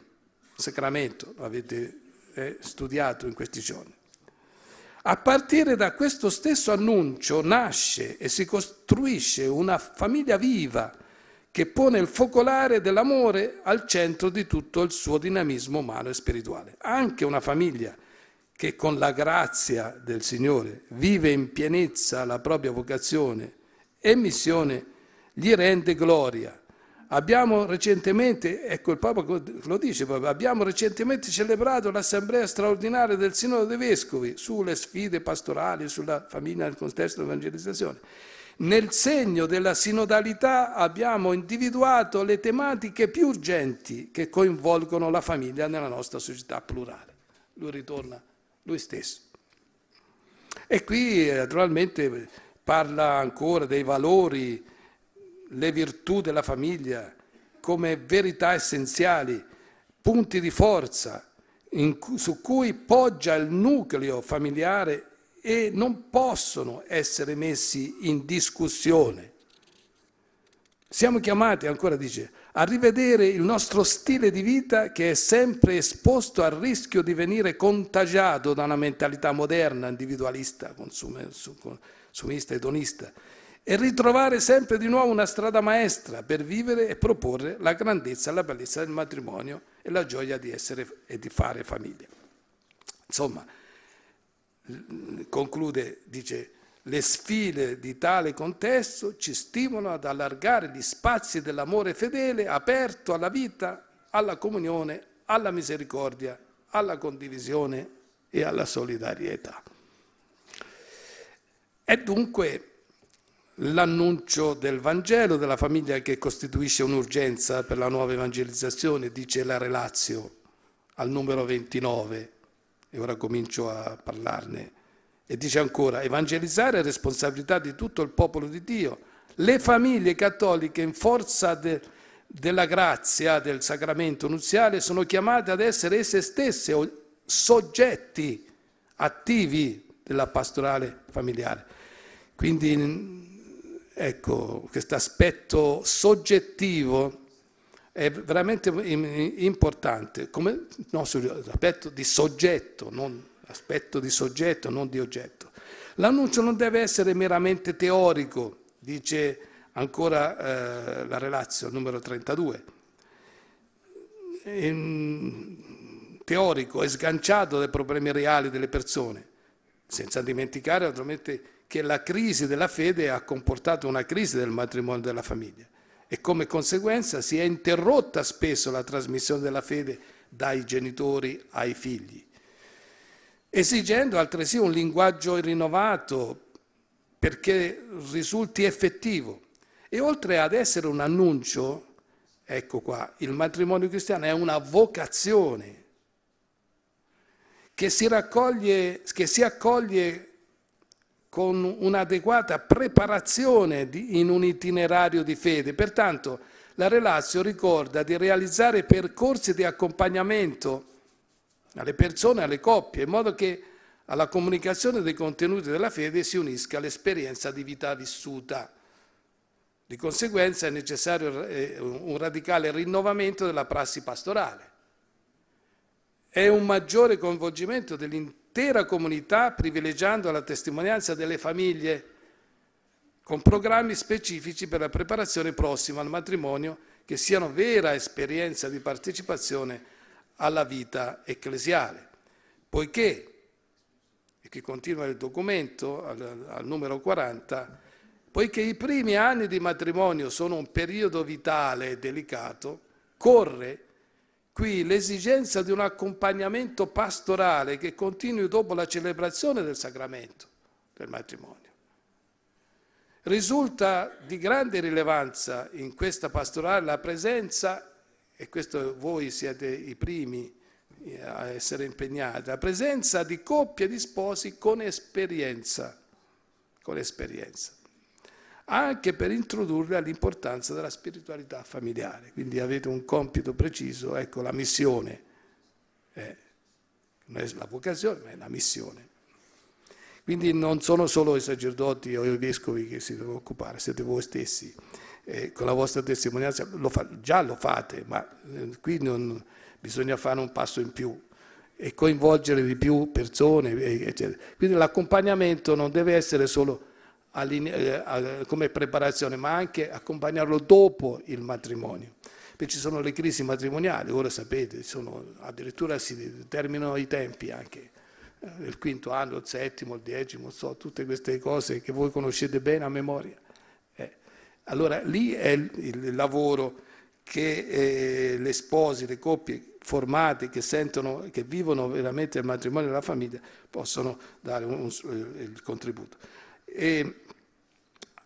Sacramento, l'avete eh, studiato in questi giorni. A partire da questo stesso annuncio nasce e si costruisce una famiglia viva che pone il focolare dell'amore al centro di tutto il suo dinamismo umano e spirituale. Anche una famiglia che con la grazia del Signore vive in pienezza la propria vocazione e missione, gli rende gloria. Abbiamo recentemente, ecco il Papa lo dice proprio, abbiamo recentemente celebrato l'assemblea straordinaria del Sinodo dei Vescovi sulle sfide pastorali, sulla famiglia nel contesto dell'evangelizzazione. Nel segno della sinodalità abbiamo individuato le tematiche più urgenti che coinvolgono la famiglia nella nostra società plurale. Lui ritorna lui stesso. E qui eh, naturalmente parla ancora dei valori, le virtù della famiglia come verità essenziali, punti di forza in, su cui poggia il nucleo familiare e non possono essere messi in discussione. Siamo chiamati, ancora dice, a rivedere il nostro stile di vita che è sempre esposto al rischio di venire contagiato da una mentalità moderna, individualista, consumista, edonista, e ritrovare sempre di nuovo una strada maestra per vivere e proporre la grandezza e la bellezza del matrimonio e la gioia di essere e di fare famiglia. Insomma, conclude, dice, le sfide di tale contesto ci stimolano ad allargare gli spazi dell'amore fedele aperto alla vita, alla comunione, alla misericordia, alla condivisione e alla solidarietà. È dunque l'annuncio del Vangelo della famiglia che costituisce un'urgenza per la nuova evangelizzazione, dice la Relazio al numero 29, e ora comincio a parlarne e dice ancora, evangelizzare è responsabilità di tutto il popolo di Dio. Le famiglie cattoliche in forza de, della grazia del sacramento nuziale sono chiamate ad essere esse stesse soggetti attivi della pastorale familiare. Quindi ecco, questo aspetto soggettivo è veramente importante, come no, aspetto di soggetto, non soggetto aspetto di soggetto, non di oggetto. L'annuncio non deve essere meramente teorico, dice ancora eh, la relazione numero 32. Ehm, teorico e sganciato dai problemi reali delle persone, senza dimenticare naturalmente che la crisi della fede ha comportato una crisi del matrimonio e della famiglia e come conseguenza si è interrotta spesso la trasmissione della fede dai genitori ai figli esigendo altresì un linguaggio rinnovato perché risulti effettivo. E oltre ad essere un annuncio, ecco qua, il matrimonio cristiano è una vocazione che si, raccoglie, che si accoglie con un'adeguata preparazione di, in un itinerario di fede. Pertanto la Relazio ricorda di realizzare percorsi di accompagnamento alle persone, alle coppie, in modo che alla comunicazione dei contenuti della fede si unisca l'esperienza di vita vissuta. Di conseguenza è necessario eh, un radicale rinnovamento della prassi pastorale. È un maggiore coinvolgimento dell'intera comunità privilegiando la testimonianza delle famiglie con programmi specifici per la preparazione prossima al matrimonio che siano vera esperienza di partecipazione alla vita ecclesiale, poiché, e che continua il documento al, al numero 40, poiché i primi anni di matrimonio sono un periodo vitale e delicato, corre qui l'esigenza di un accompagnamento pastorale che continui dopo la celebrazione del sacramento del matrimonio. Risulta di grande rilevanza in questa pastorale la presenza e questo voi siete i primi eh, a essere impegnati, la presenza di coppie di sposi con esperienza, con esperienza anche per introdurre all'importanza della spiritualità familiare. Quindi avete un compito preciso, ecco la missione, eh, non è la vocazione, ma è la missione. Quindi non sono solo i sacerdoti o i vescovi che si devono occupare, siete voi stessi eh, con la vostra testimonianza, lo fa, già lo fate, ma eh, qui non, bisogna fare un passo in più e coinvolgere di più persone, eccetera. Quindi l'accompagnamento non deve essere solo eh, come preparazione, ma anche accompagnarlo dopo il matrimonio. Perché ci sono le crisi matrimoniali, ora sapete, sono, addirittura si determinano i tempi anche, eh, il quinto anno, il settimo, il decimo, so, tutte queste cose che voi conoscete bene a memoria. Allora lì è il lavoro che eh, le spose, le coppie formate che sentono, che vivono veramente il matrimonio e la famiglia possono dare un, un, eh, il contributo. E,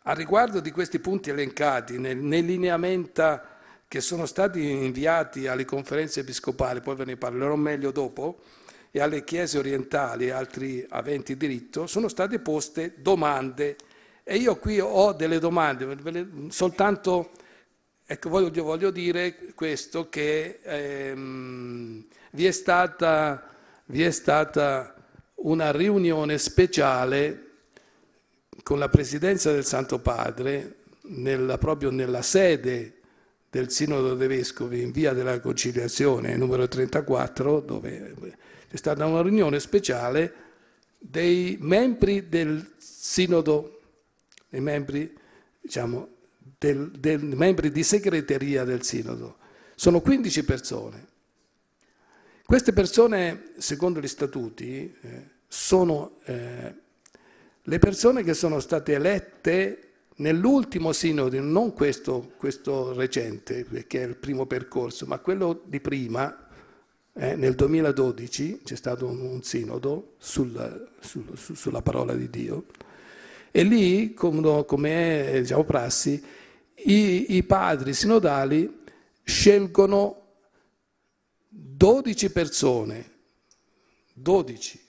a riguardo di questi punti elencati, nel, nei lineamenta che sono stati inviati alle conferenze episcopali, poi ve ne parlerò meglio dopo, e alle chiese orientali e altri aventi diritto, sono state poste domande e io qui ho delle domande, soltanto ecco, voglio, voglio, dire questo, che ehm, vi, è stata, vi è stata una riunione speciale con la Presidenza del Santo Padre, nella, proprio nella sede del Sinodo dei Vescovi in via della conciliazione numero 34, dove c'è stata una riunione speciale dei membri del Sinodo i membri, diciamo, del, del, membri di segreteria del sinodo. Sono 15 persone. Queste persone, secondo gli statuti, eh, sono eh, le persone che sono state elette nell'ultimo sinodo, non questo, questo, recente, perché è il primo percorso, ma quello di prima, eh, nel 2012 c'è stato un, un sinodo sul, sul, sulla parola di Dio, e lì, come è eh, diciamo, prassi, i, i padri sinodali scelgono 12 persone, 12.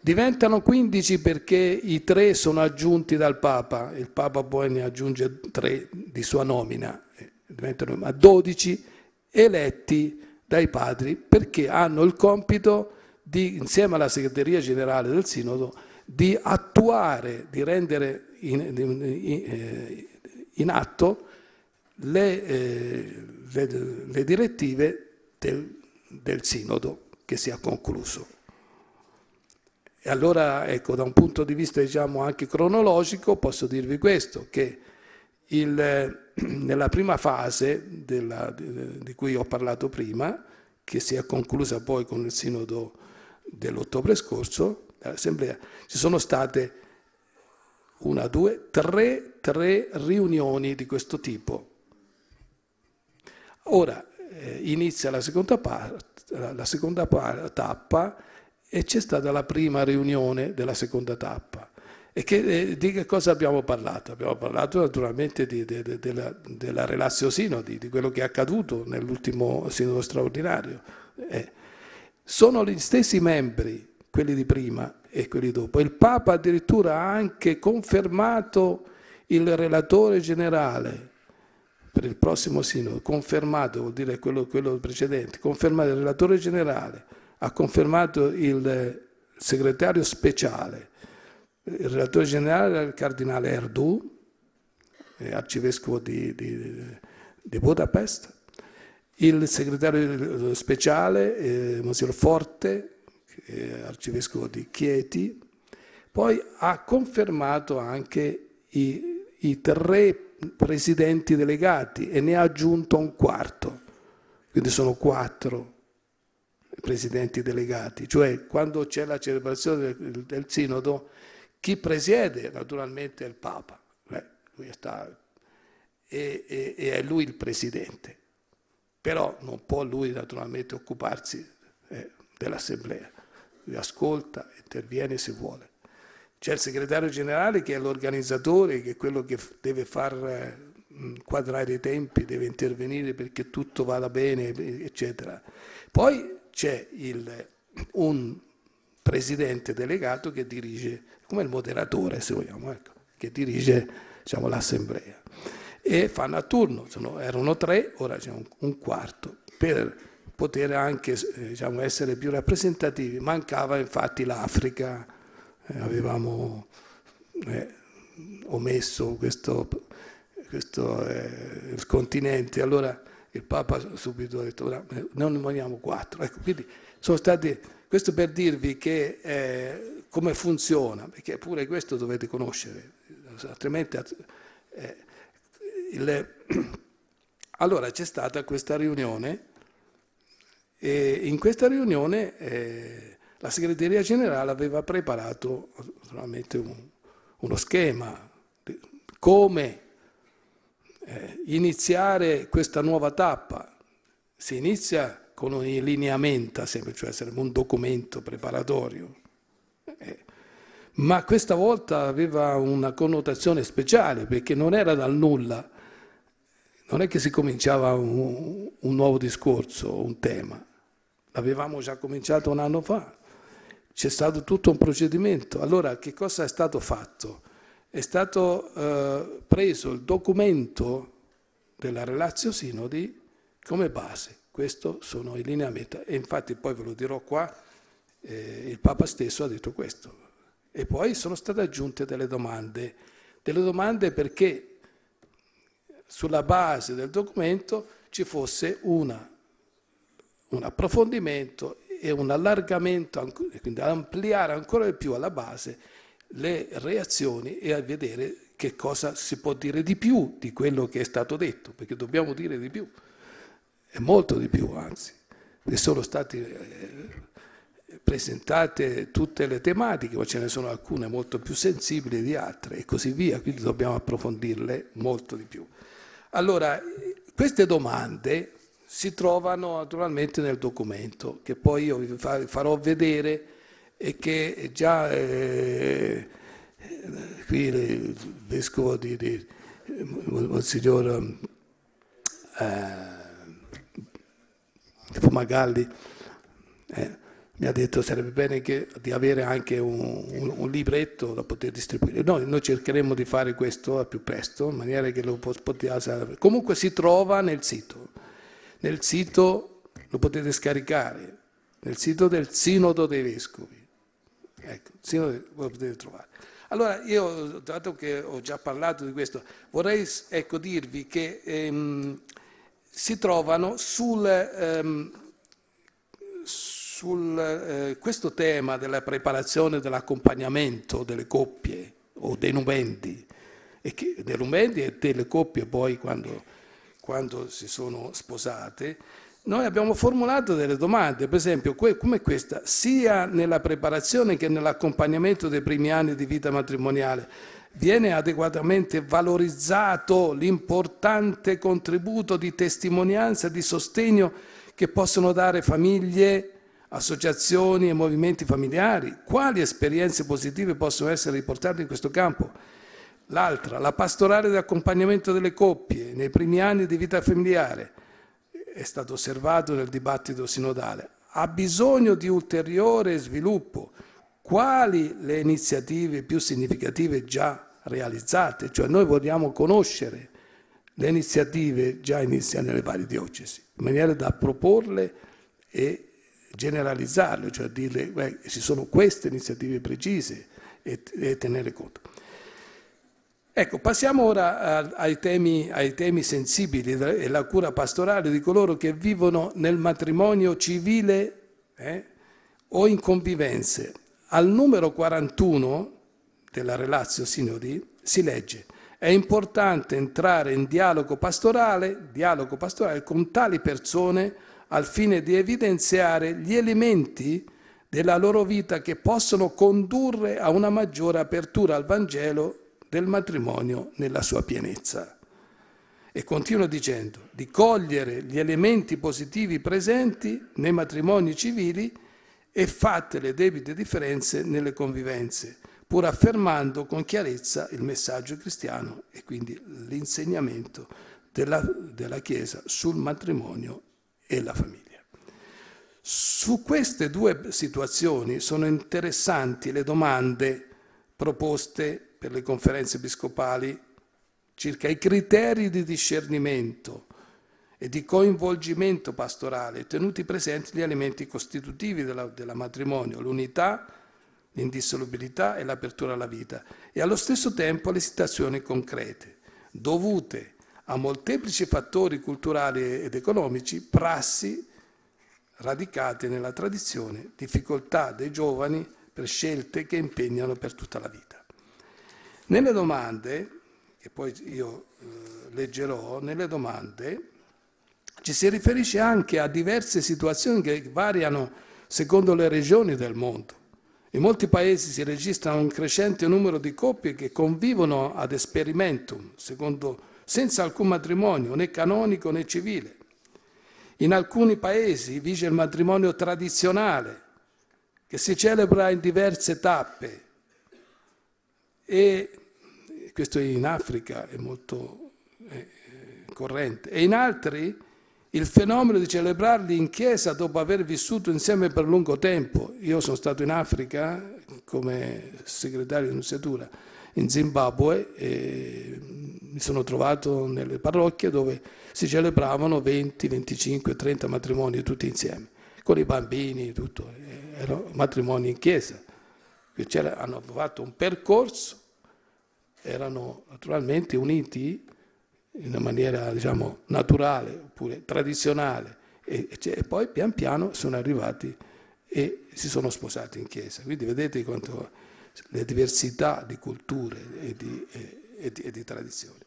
Diventano 15 perché i tre sono aggiunti dal Papa, il Papa poi ne aggiunge tre di sua nomina, eh, diventano ma 12 eletti dai padri perché hanno il compito di, insieme alla segreteria generale del Sinodo, di attuare, di rendere in, in, eh, in atto le, eh, le, le, direttive del, del sinodo che si è concluso. E allora, ecco, da un punto di vista diciamo anche cronologico, posso dirvi questo, che il, eh, nella prima fase della, di cui ho parlato prima, che si è conclusa poi con il sinodo dell'ottobre scorso, assemblea, eh, ci sono state una, due, tre, tre riunioni di questo tipo. Ora eh, inizia la seconda, parte, la seconda tappa e c'è stata la prima riunione della seconda tappa. E che, eh, di che cosa abbiamo parlato? Abbiamo parlato naturalmente di, de, de, della, della relazio sinodi, di quello che è accaduto nell'ultimo sinodo straordinario. Eh, sono gli stessi membri quelli di prima e quelli dopo. Il Papa addirittura ha anche confermato il relatore generale per il prossimo sinodo, confermato vuol dire quello, quello precedente, confermato il relatore generale, ha confermato il segretario speciale, il relatore generale era il cardinale Erdu, eh, arcivescovo di, di, di, Budapest, il segretario speciale, eh, Monsignor Forte, eh, arcivescovo di Chieti, poi ha confermato anche i, i tre presidenti delegati e ne ha aggiunto un quarto, quindi sono quattro presidenti delegati, cioè quando c'è la celebrazione del, del, sinodo, chi presiede naturalmente è il Papa, Beh, lui sta, e, e, e, è lui il presidente, però non può lui naturalmente occuparsi eh, dell'assemblea lui ascolta, interviene se vuole. C'è il segretario generale che è l'organizzatore, che è quello che deve far eh, quadrare i tempi, deve intervenire perché tutto vada bene, eccetera. Poi c'è un presidente delegato che dirige, come il moderatore se vogliamo, ecco, che dirige diciamo, l'assemblea. E fanno a turno, sono, erano tre, ora c'è un, un quarto. Per poter anche eh, diciamo, essere più rappresentativi. Mancava infatti l'Africa, eh, avevamo eh, omesso questo, questo eh, il continente. Allora il Papa subito ha detto no, eh, non vogliamo quattro. Ecco, quindi sono stati, questo per dirvi che, eh, come funziona, perché pure questo dovete conoscere, altrimenti... Il, [clears throat] allora c'è stata questa riunione e in questa riunione eh, la segreteria generale aveva preparato un, uno schema di come eh, iniziare questa nuova tappa. Si inizia con un lineamento, sempre, cioè sarebbe un documento preparatorio. Eh, ma questa volta aveva una connotazione speciale perché non era dal nulla non è che si cominciava un, un nuovo discorso, un tema, l'avevamo già cominciato un anno fa, c'è stato tutto un procedimento. Allora che cosa è stato fatto? È stato eh, preso il documento della Relazio Sinodi come base, questo sono i lineamenti e infatti poi ve lo dirò qua, eh, il Papa stesso ha detto questo. E poi sono state aggiunte delle domande, delle domande perché sulla base del documento ci fosse una, un approfondimento e un allargamento, quindi ampliare ancora di più alla base le reazioni e a vedere che cosa si può dire di più di quello che è stato detto, perché dobbiamo dire di più, e molto di più anzi. Ne sono state eh, presentate tutte le tematiche, ma ce ne sono alcune molto più sensibili di altre e così via, quindi dobbiamo approfondirle molto di più. Allora, queste domande si trovano naturalmente nel documento che poi io vi farò vedere e che già eh, qui il vescovo di, di Monsignor eh, Fumagalli eh, mi ha detto sarebbe bene che, di avere anche un, un, un, libretto da poter distribuire. Noi, noi cercheremo di fare questo al più presto, in maniera che lo possiate... Comunque si trova nel sito, nel sito lo potete scaricare, nel sito del Sinodo dei Vescovi. Ecco, il Sinodo lo potete trovare. Allora, io, dato che ho già parlato di questo, vorrei ecco, dirvi che ehm, si trovano sul... Ehm, su eh, questo tema della preparazione dell'accompagnamento delle coppie o dei numendi, e che, dei numendi e delle coppie poi quando, quando, si sono sposate, noi abbiamo formulato delle domande, per esempio que come questa, sia nella preparazione che nell'accompagnamento dei primi anni di vita matrimoniale, viene adeguatamente valorizzato l'importante contributo di testimonianza di sostegno che possono dare famiglie associazioni e movimenti familiari, quali esperienze positive possono essere riportate in questo campo? L'altra, la pastorale di accompagnamento delle coppie nei primi anni di vita familiare, è stato osservato nel dibattito sinodale, ha bisogno di ulteriore sviluppo. Quali le iniziative più significative già realizzate? Cioè noi vogliamo conoscere le iniziative già iniziate nelle varie diocesi, in maniera da proporle e generalizzarle, cioè dire che ci sono queste iniziative precise e, e tenere conto. Ecco, passiamo ora ai temi, ai temi, sensibili e la cura pastorale di coloro che vivono nel matrimonio civile eh, o in convivenze. Al numero 41 della Relazio Signori si legge è importante entrare in dialogo pastorale, dialogo pastorale con tali persone al fine di evidenziare gli elementi della loro vita che possono condurre a una maggiore apertura al Vangelo del matrimonio nella sua pienezza. E continua dicendo di cogliere gli elementi positivi presenti nei matrimoni civili e fatte le debite differenze nelle convivenze, pur affermando con chiarezza il messaggio cristiano e quindi l'insegnamento della, della Chiesa sul matrimonio e la famiglia. Su queste due situazioni sono interessanti le domande proposte per le conferenze episcopali circa i criteri di discernimento e di coinvolgimento pastorale, tenuti presenti gli elementi costitutivi della, della matrimonio, l'unità, l'indissolubilità e l'apertura alla vita, e allo stesso tempo le situazioni concrete, dovute a molteplici fattori culturali ed economici, prassi radicate nella tradizione, difficoltà dei giovani per scelte che impegnano per tutta la vita. Nelle domande, che poi io eh, leggerò, nelle domande ci si riferisce anche a diverse situazioni che variano secondo le regioni del mondo. In molti paesi si registra un crescente numero di coppie che convivono ad esperimentum, secondo senza alcun matrimonio, né canonico né civile. In alcuni paesi vige il matrimonio tradizionale, che si celebra in diverse tappe. E questo in Africa è molto eh, corrente. E in altri il fenomeno di celebrarli in chiesa dopo aver vissuto insieme per lungo tempo. Io sono stato in Africa come segretario di nunciatura in Zimbabwe e mi sono trovato nelle parrocchie dove si celebravano 20, 25, 30 matrimoni tutti insieme, con i bambini, tutto, eh, erano matrimoni in chiesa. hanno fatto un percorso, erano naturalmente uniti in una maniera diciamo, naturale oppure tradizionale e, e poi pian piano sono arrivati e si sono sposati in chiesa. Quindi vedete quanto le diversità di culture e di, e, e di, e di tradizioni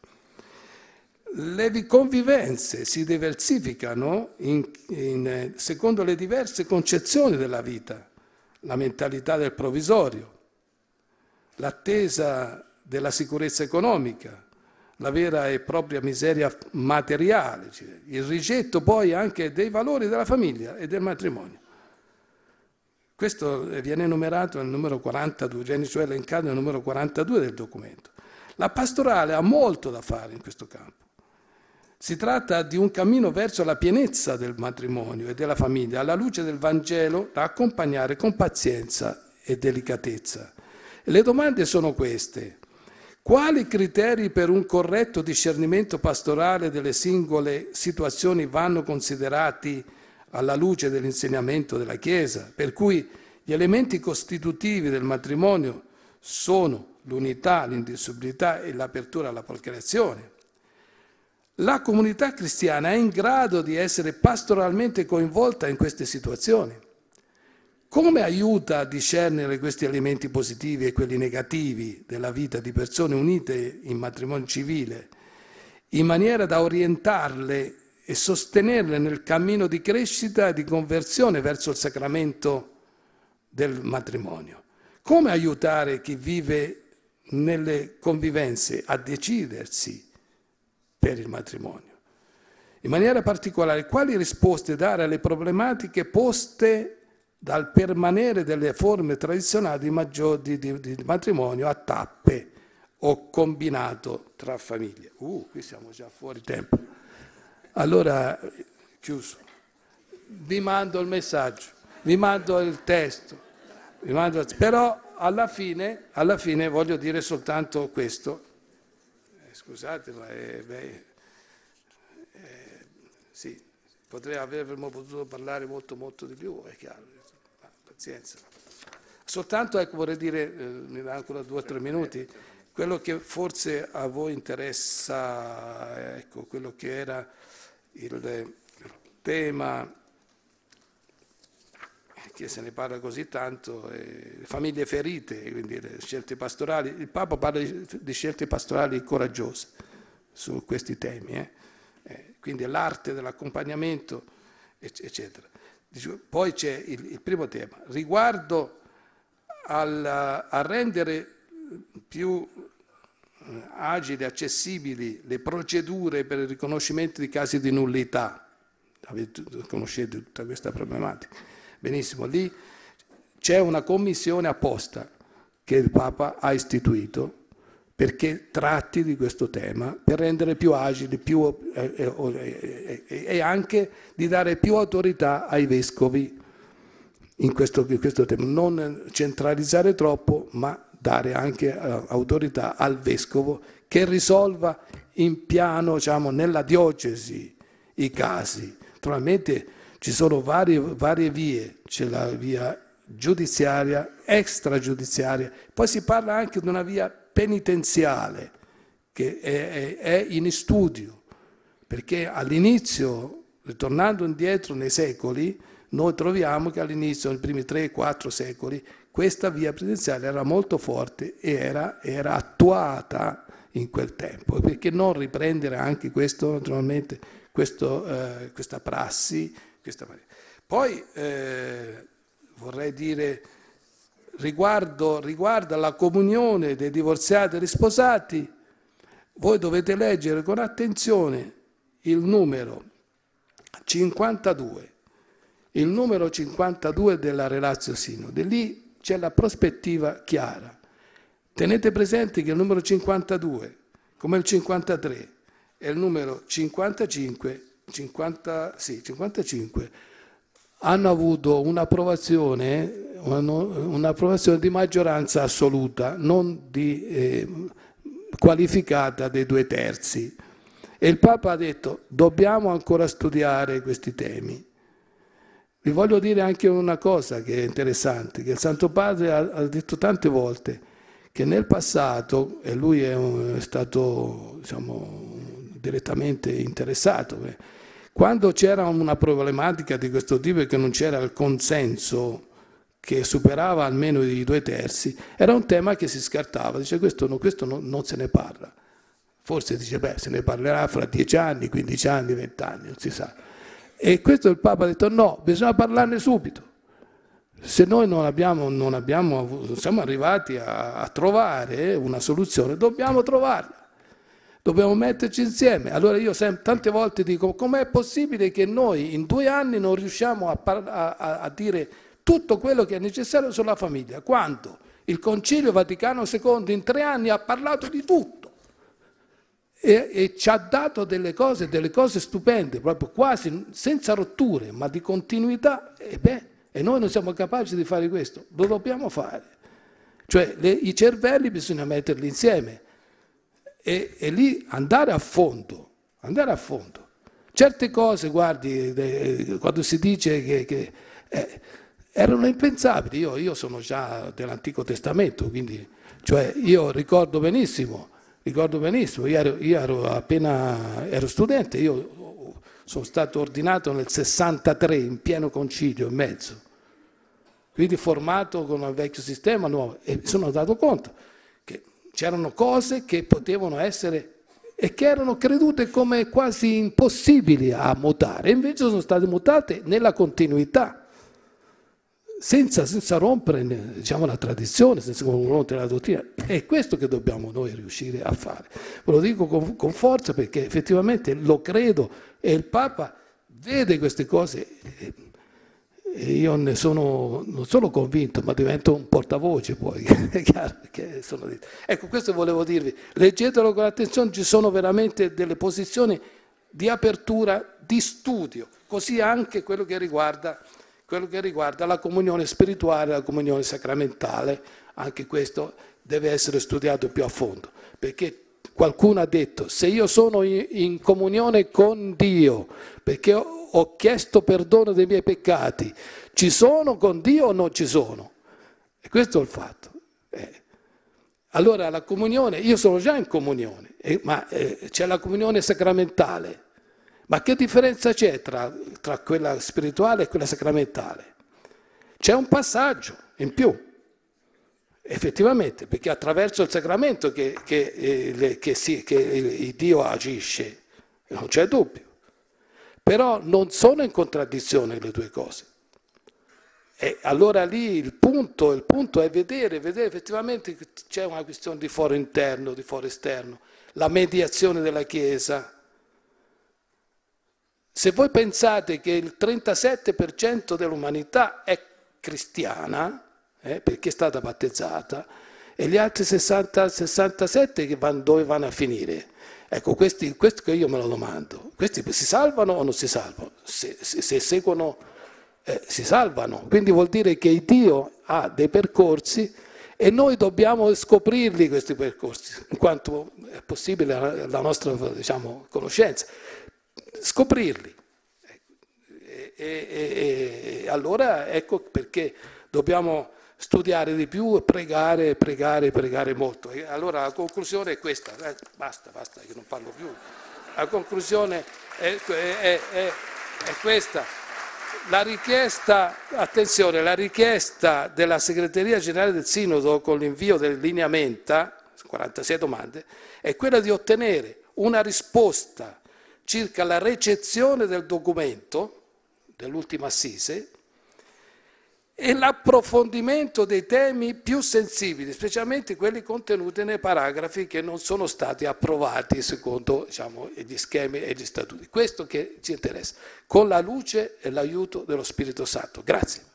le convivenze si diversificano in, in, eh, secondo le diverse concezioni della vita, la mentalità del provvisorio, l'attesa della sicurezza economica, la vera e propria miseria materiale, cioè il rigetto poi anche dei valori della famiglia e del matrimonio. Questo viene enumerato nel numero 42, viene cioè elencato nel numero 42 del documento. La pastorale ha molto da fare in questo campo si tratta di un cammino verso la pienezza del matrimonio e della famiglia, alla luce del Vangelo, da accompagnare con pazienza e delicatezza. Le domande sono queste. Quali criteri per un corretto discernimento pastorale delle singole situazioni vanno considerati alla luce dell'insegnamento della Chiesa? Per cui gli elementi costitutivi del matrimonio sono l'unità, l'indissolubilità e l'apertura alla procreazione. La comunità cristiana è in grado di essere pastoralmente coinvolta in queste situazioni. Come aiuta a discernere questi elementi positivi e quelli negativi della vita di persone unite in matrimonio civile, in maniera da orientarle e sostenerle nel cammino di crescita e di conversione verso il sacramento del matrimonio? Come aiutare chi vive nelle convivenze a decidersi per il matrimonio. In maniera particolare, quali risposte dare alle problematiche poste dal permanere delle forme tradizionali di, di, di matrimonio a tappe o combinato tra famiglie. Uh, qui siamo già fuori tempo. Allora, chiuso. Vi mando il messaggio, vi mando il testo, mando... però alla fine, alla fine voglio dire soltanto questo, Scusate, ma è, beh, è, sì, potrei avremmo potuto parlare molto molto di più, è chiaro, ma pazienza. Soltanto ecco, vorrei dire, eh, mi dà ancora due o tre minuti, quello che forse a voi interessa, ecco, quello che era il, il tema morti se ne parla così tanto, famiglie ferite, quindi le scelte pastorali. Il Papa parla di, di scelte pastorali coraggiose su questi temi, eh? Eh, quindi l'arte dell'accompagnamento, eccetera. Poi c'è il, il, primo tema, riguardo al, a rendere più eh, agili, e accessibili le procedure per il riconoscimento di casi di nullità. conoscete tutta questa problematica. Benissimo, lì c'è una commissione apposta che il Papa ha istituito perché tratti di questo tema per rendere più agili più, eh, eh, eh, e anche di dare più autorità ai vescovi in questo, in questo tema. Non centralizzare troppo, ma dare anche autorità al vescovo che risolva in piano, diciamo, nella diocesi i casi. Naturalmente ci sono varie, varie vie, c'è la via giudiziaria, extragiudiziaria, poi si parla anche di una via penitenziale che è, è, è in studio, perché all'inizio, ritornando indietro nei secoli, noi troviamo che all'inizio, nei primi 3-4 secoli, questa via presidenziale era molto forte e era, era attuata in quel tempo. perché non riprendere anche questo, naturalmente, questo, eh, questa prassi questa maniera. Poi eh, vorrei dire riguardo, riguardo alla comunione dei divorziati e risposati, voi dovete leggere con attenzione il numero 52, il numero 52 della Relazio Sinode. Lì c'è la prospettiva chiara. Tenete presente che il numero 52, come il 53 e il numero 55, 50, sì, 55 hanno avuto un'approvazione, un'approvazione di maggioranza assoluta, non di, eh, qualificata dei due terzi. E il Papa ha detto dobbiamo ancora studiare questi temi. Vi voglio dire anche una cosa che è interessante, che il Santo Padre ha, ha detto tante volte, che nel passato, e lui è, un, è stato diciamo, direttamente interessato, eh, quando c'era una problematica di questo tipo e che non c'era il consenso che superava almeno i due terzi, era un tema che si scartava, dice questo, no, questo no, non se ne parla. Forse dice, beh, se ne parlerà fra dieci anni, quindici anni, vent'anni, non si sa. E questo il Papa ha detto no, bisogna parlarne subito. Se noi non, abbiamo, non abbiamo, siamo arrivati a, a trovare una soluzione, dobbiamo trovarla dobbiamo metterci insieme. Allora io sempre, tante volte dico, com'è possibile che noi in due anni non riusciamo a, a, a, dire tutto quello che è necessario sulla famiglia? Quando il Concilio Vaticano II in tre anni ha parlato di tutto e, e ci ha dato delle cose, delle cose stupende, proprio quasi senza rotture, ma di continuità, e, beh, e noi non siamo capaci di fare questo, lo dobbiamo fare. Cioè le, i cervelli bisogna metterli insieme e, e lì andare a fondo, andare a fondo. Certe cose, guardi, eh, quando si dice che, che eh, erano impensabili, io, io, sono già dell'Antico Testamento, quindi cioè, io ricordo benissimo, ricordo benissimo, io ero, io ero appena ero studente, io sono stato ordinato nel 63 in pieno concilio e mezzo, quindi formato con un vecchio sistema nuovo e mi sono dato conto C'erano cose che potevano essere e che erano credute come quasi impossibili a mutare, invece sono state mutate nella continuità, senza, senza rompere diciamo, la tradizione, senza rompere la dottrina. È questo che dobbiamo noi riuscire a fare. Ve lo dico con, con forza perché effettivamente lo credo e il Papa vede queste cose io ne sono non solo convinto, ma divento un portavoce poi. [laughs] sono... Ecco, questo volevo dirvi. Leggetelo con attenzione, ci sono veramente delle posizioni di apertura, di studio, così anche quello che riguarda, quello che riguarda la comunione spirituale, la comunione sacramentale, anche questo deve essere studiato più a fondo, perché Qualcuno ha detto, se io sono in comunione con Dio, perché ho chiesto perdono dei miei peccati, ci sono con Dio o non ci sono? E questo è il fatto. Eh. Allora la comunione, io sono già in comunione, eh, ma eh, c'è la comunione sacramentale. Ma che differenza c'è tra, tra quella spirituale e quella sacramentale? C'è un passaggio in più. Effettivamente, perché attraverso il sacramento che, che, eh, che, si, che il Dio agisce, non c'è dubbio. Però non sono in contraddizione le due cose. E allora lì il punto, il punto è vedere, vedere effettivamente c'è una questione di foro interno, di foro esterno, la mediazione della Chiesa. Se voi pensate che il 37% dell'umanità è cristiana, eh, perché è stata battezzata, e gli altri 60, 67 che van, dove vanno a finire? Ecco, questi, questo che io me lo domando, questi si salvano o non si salvano? Se, se, se seguono, eh, si salvano. Quindi vuol dire che Dio ha dei percorsi e noi dobbiamo scoprirli questi percorsi, in quanto è possibile la nostra diciamo, conoscenza, scoprirli. e, e, e allora ecco perché dobbiamo studiare di più e pregare, pregare, pregare molto. E allora la conclusione è questa, eh, basta, basta, io non parlo più. La conclusione è, è, è, è questa. La richiesta, attenzione, la richiesta della Segreteria Generale del Sinodo con l'invio del lineamenta, 46 domande, è quella di ottenere una risposta circa la recezione del documento dell'ultima assise e l'approfondimento dei temi più sensibili, specialmente quelli contenuti nei paragrafi che non sono stati approvati secondo diciamo, gli schemi e gli statuti. Questo che ci interessa, con la luce e l'aiuto dello Spirito Santo. Grazie.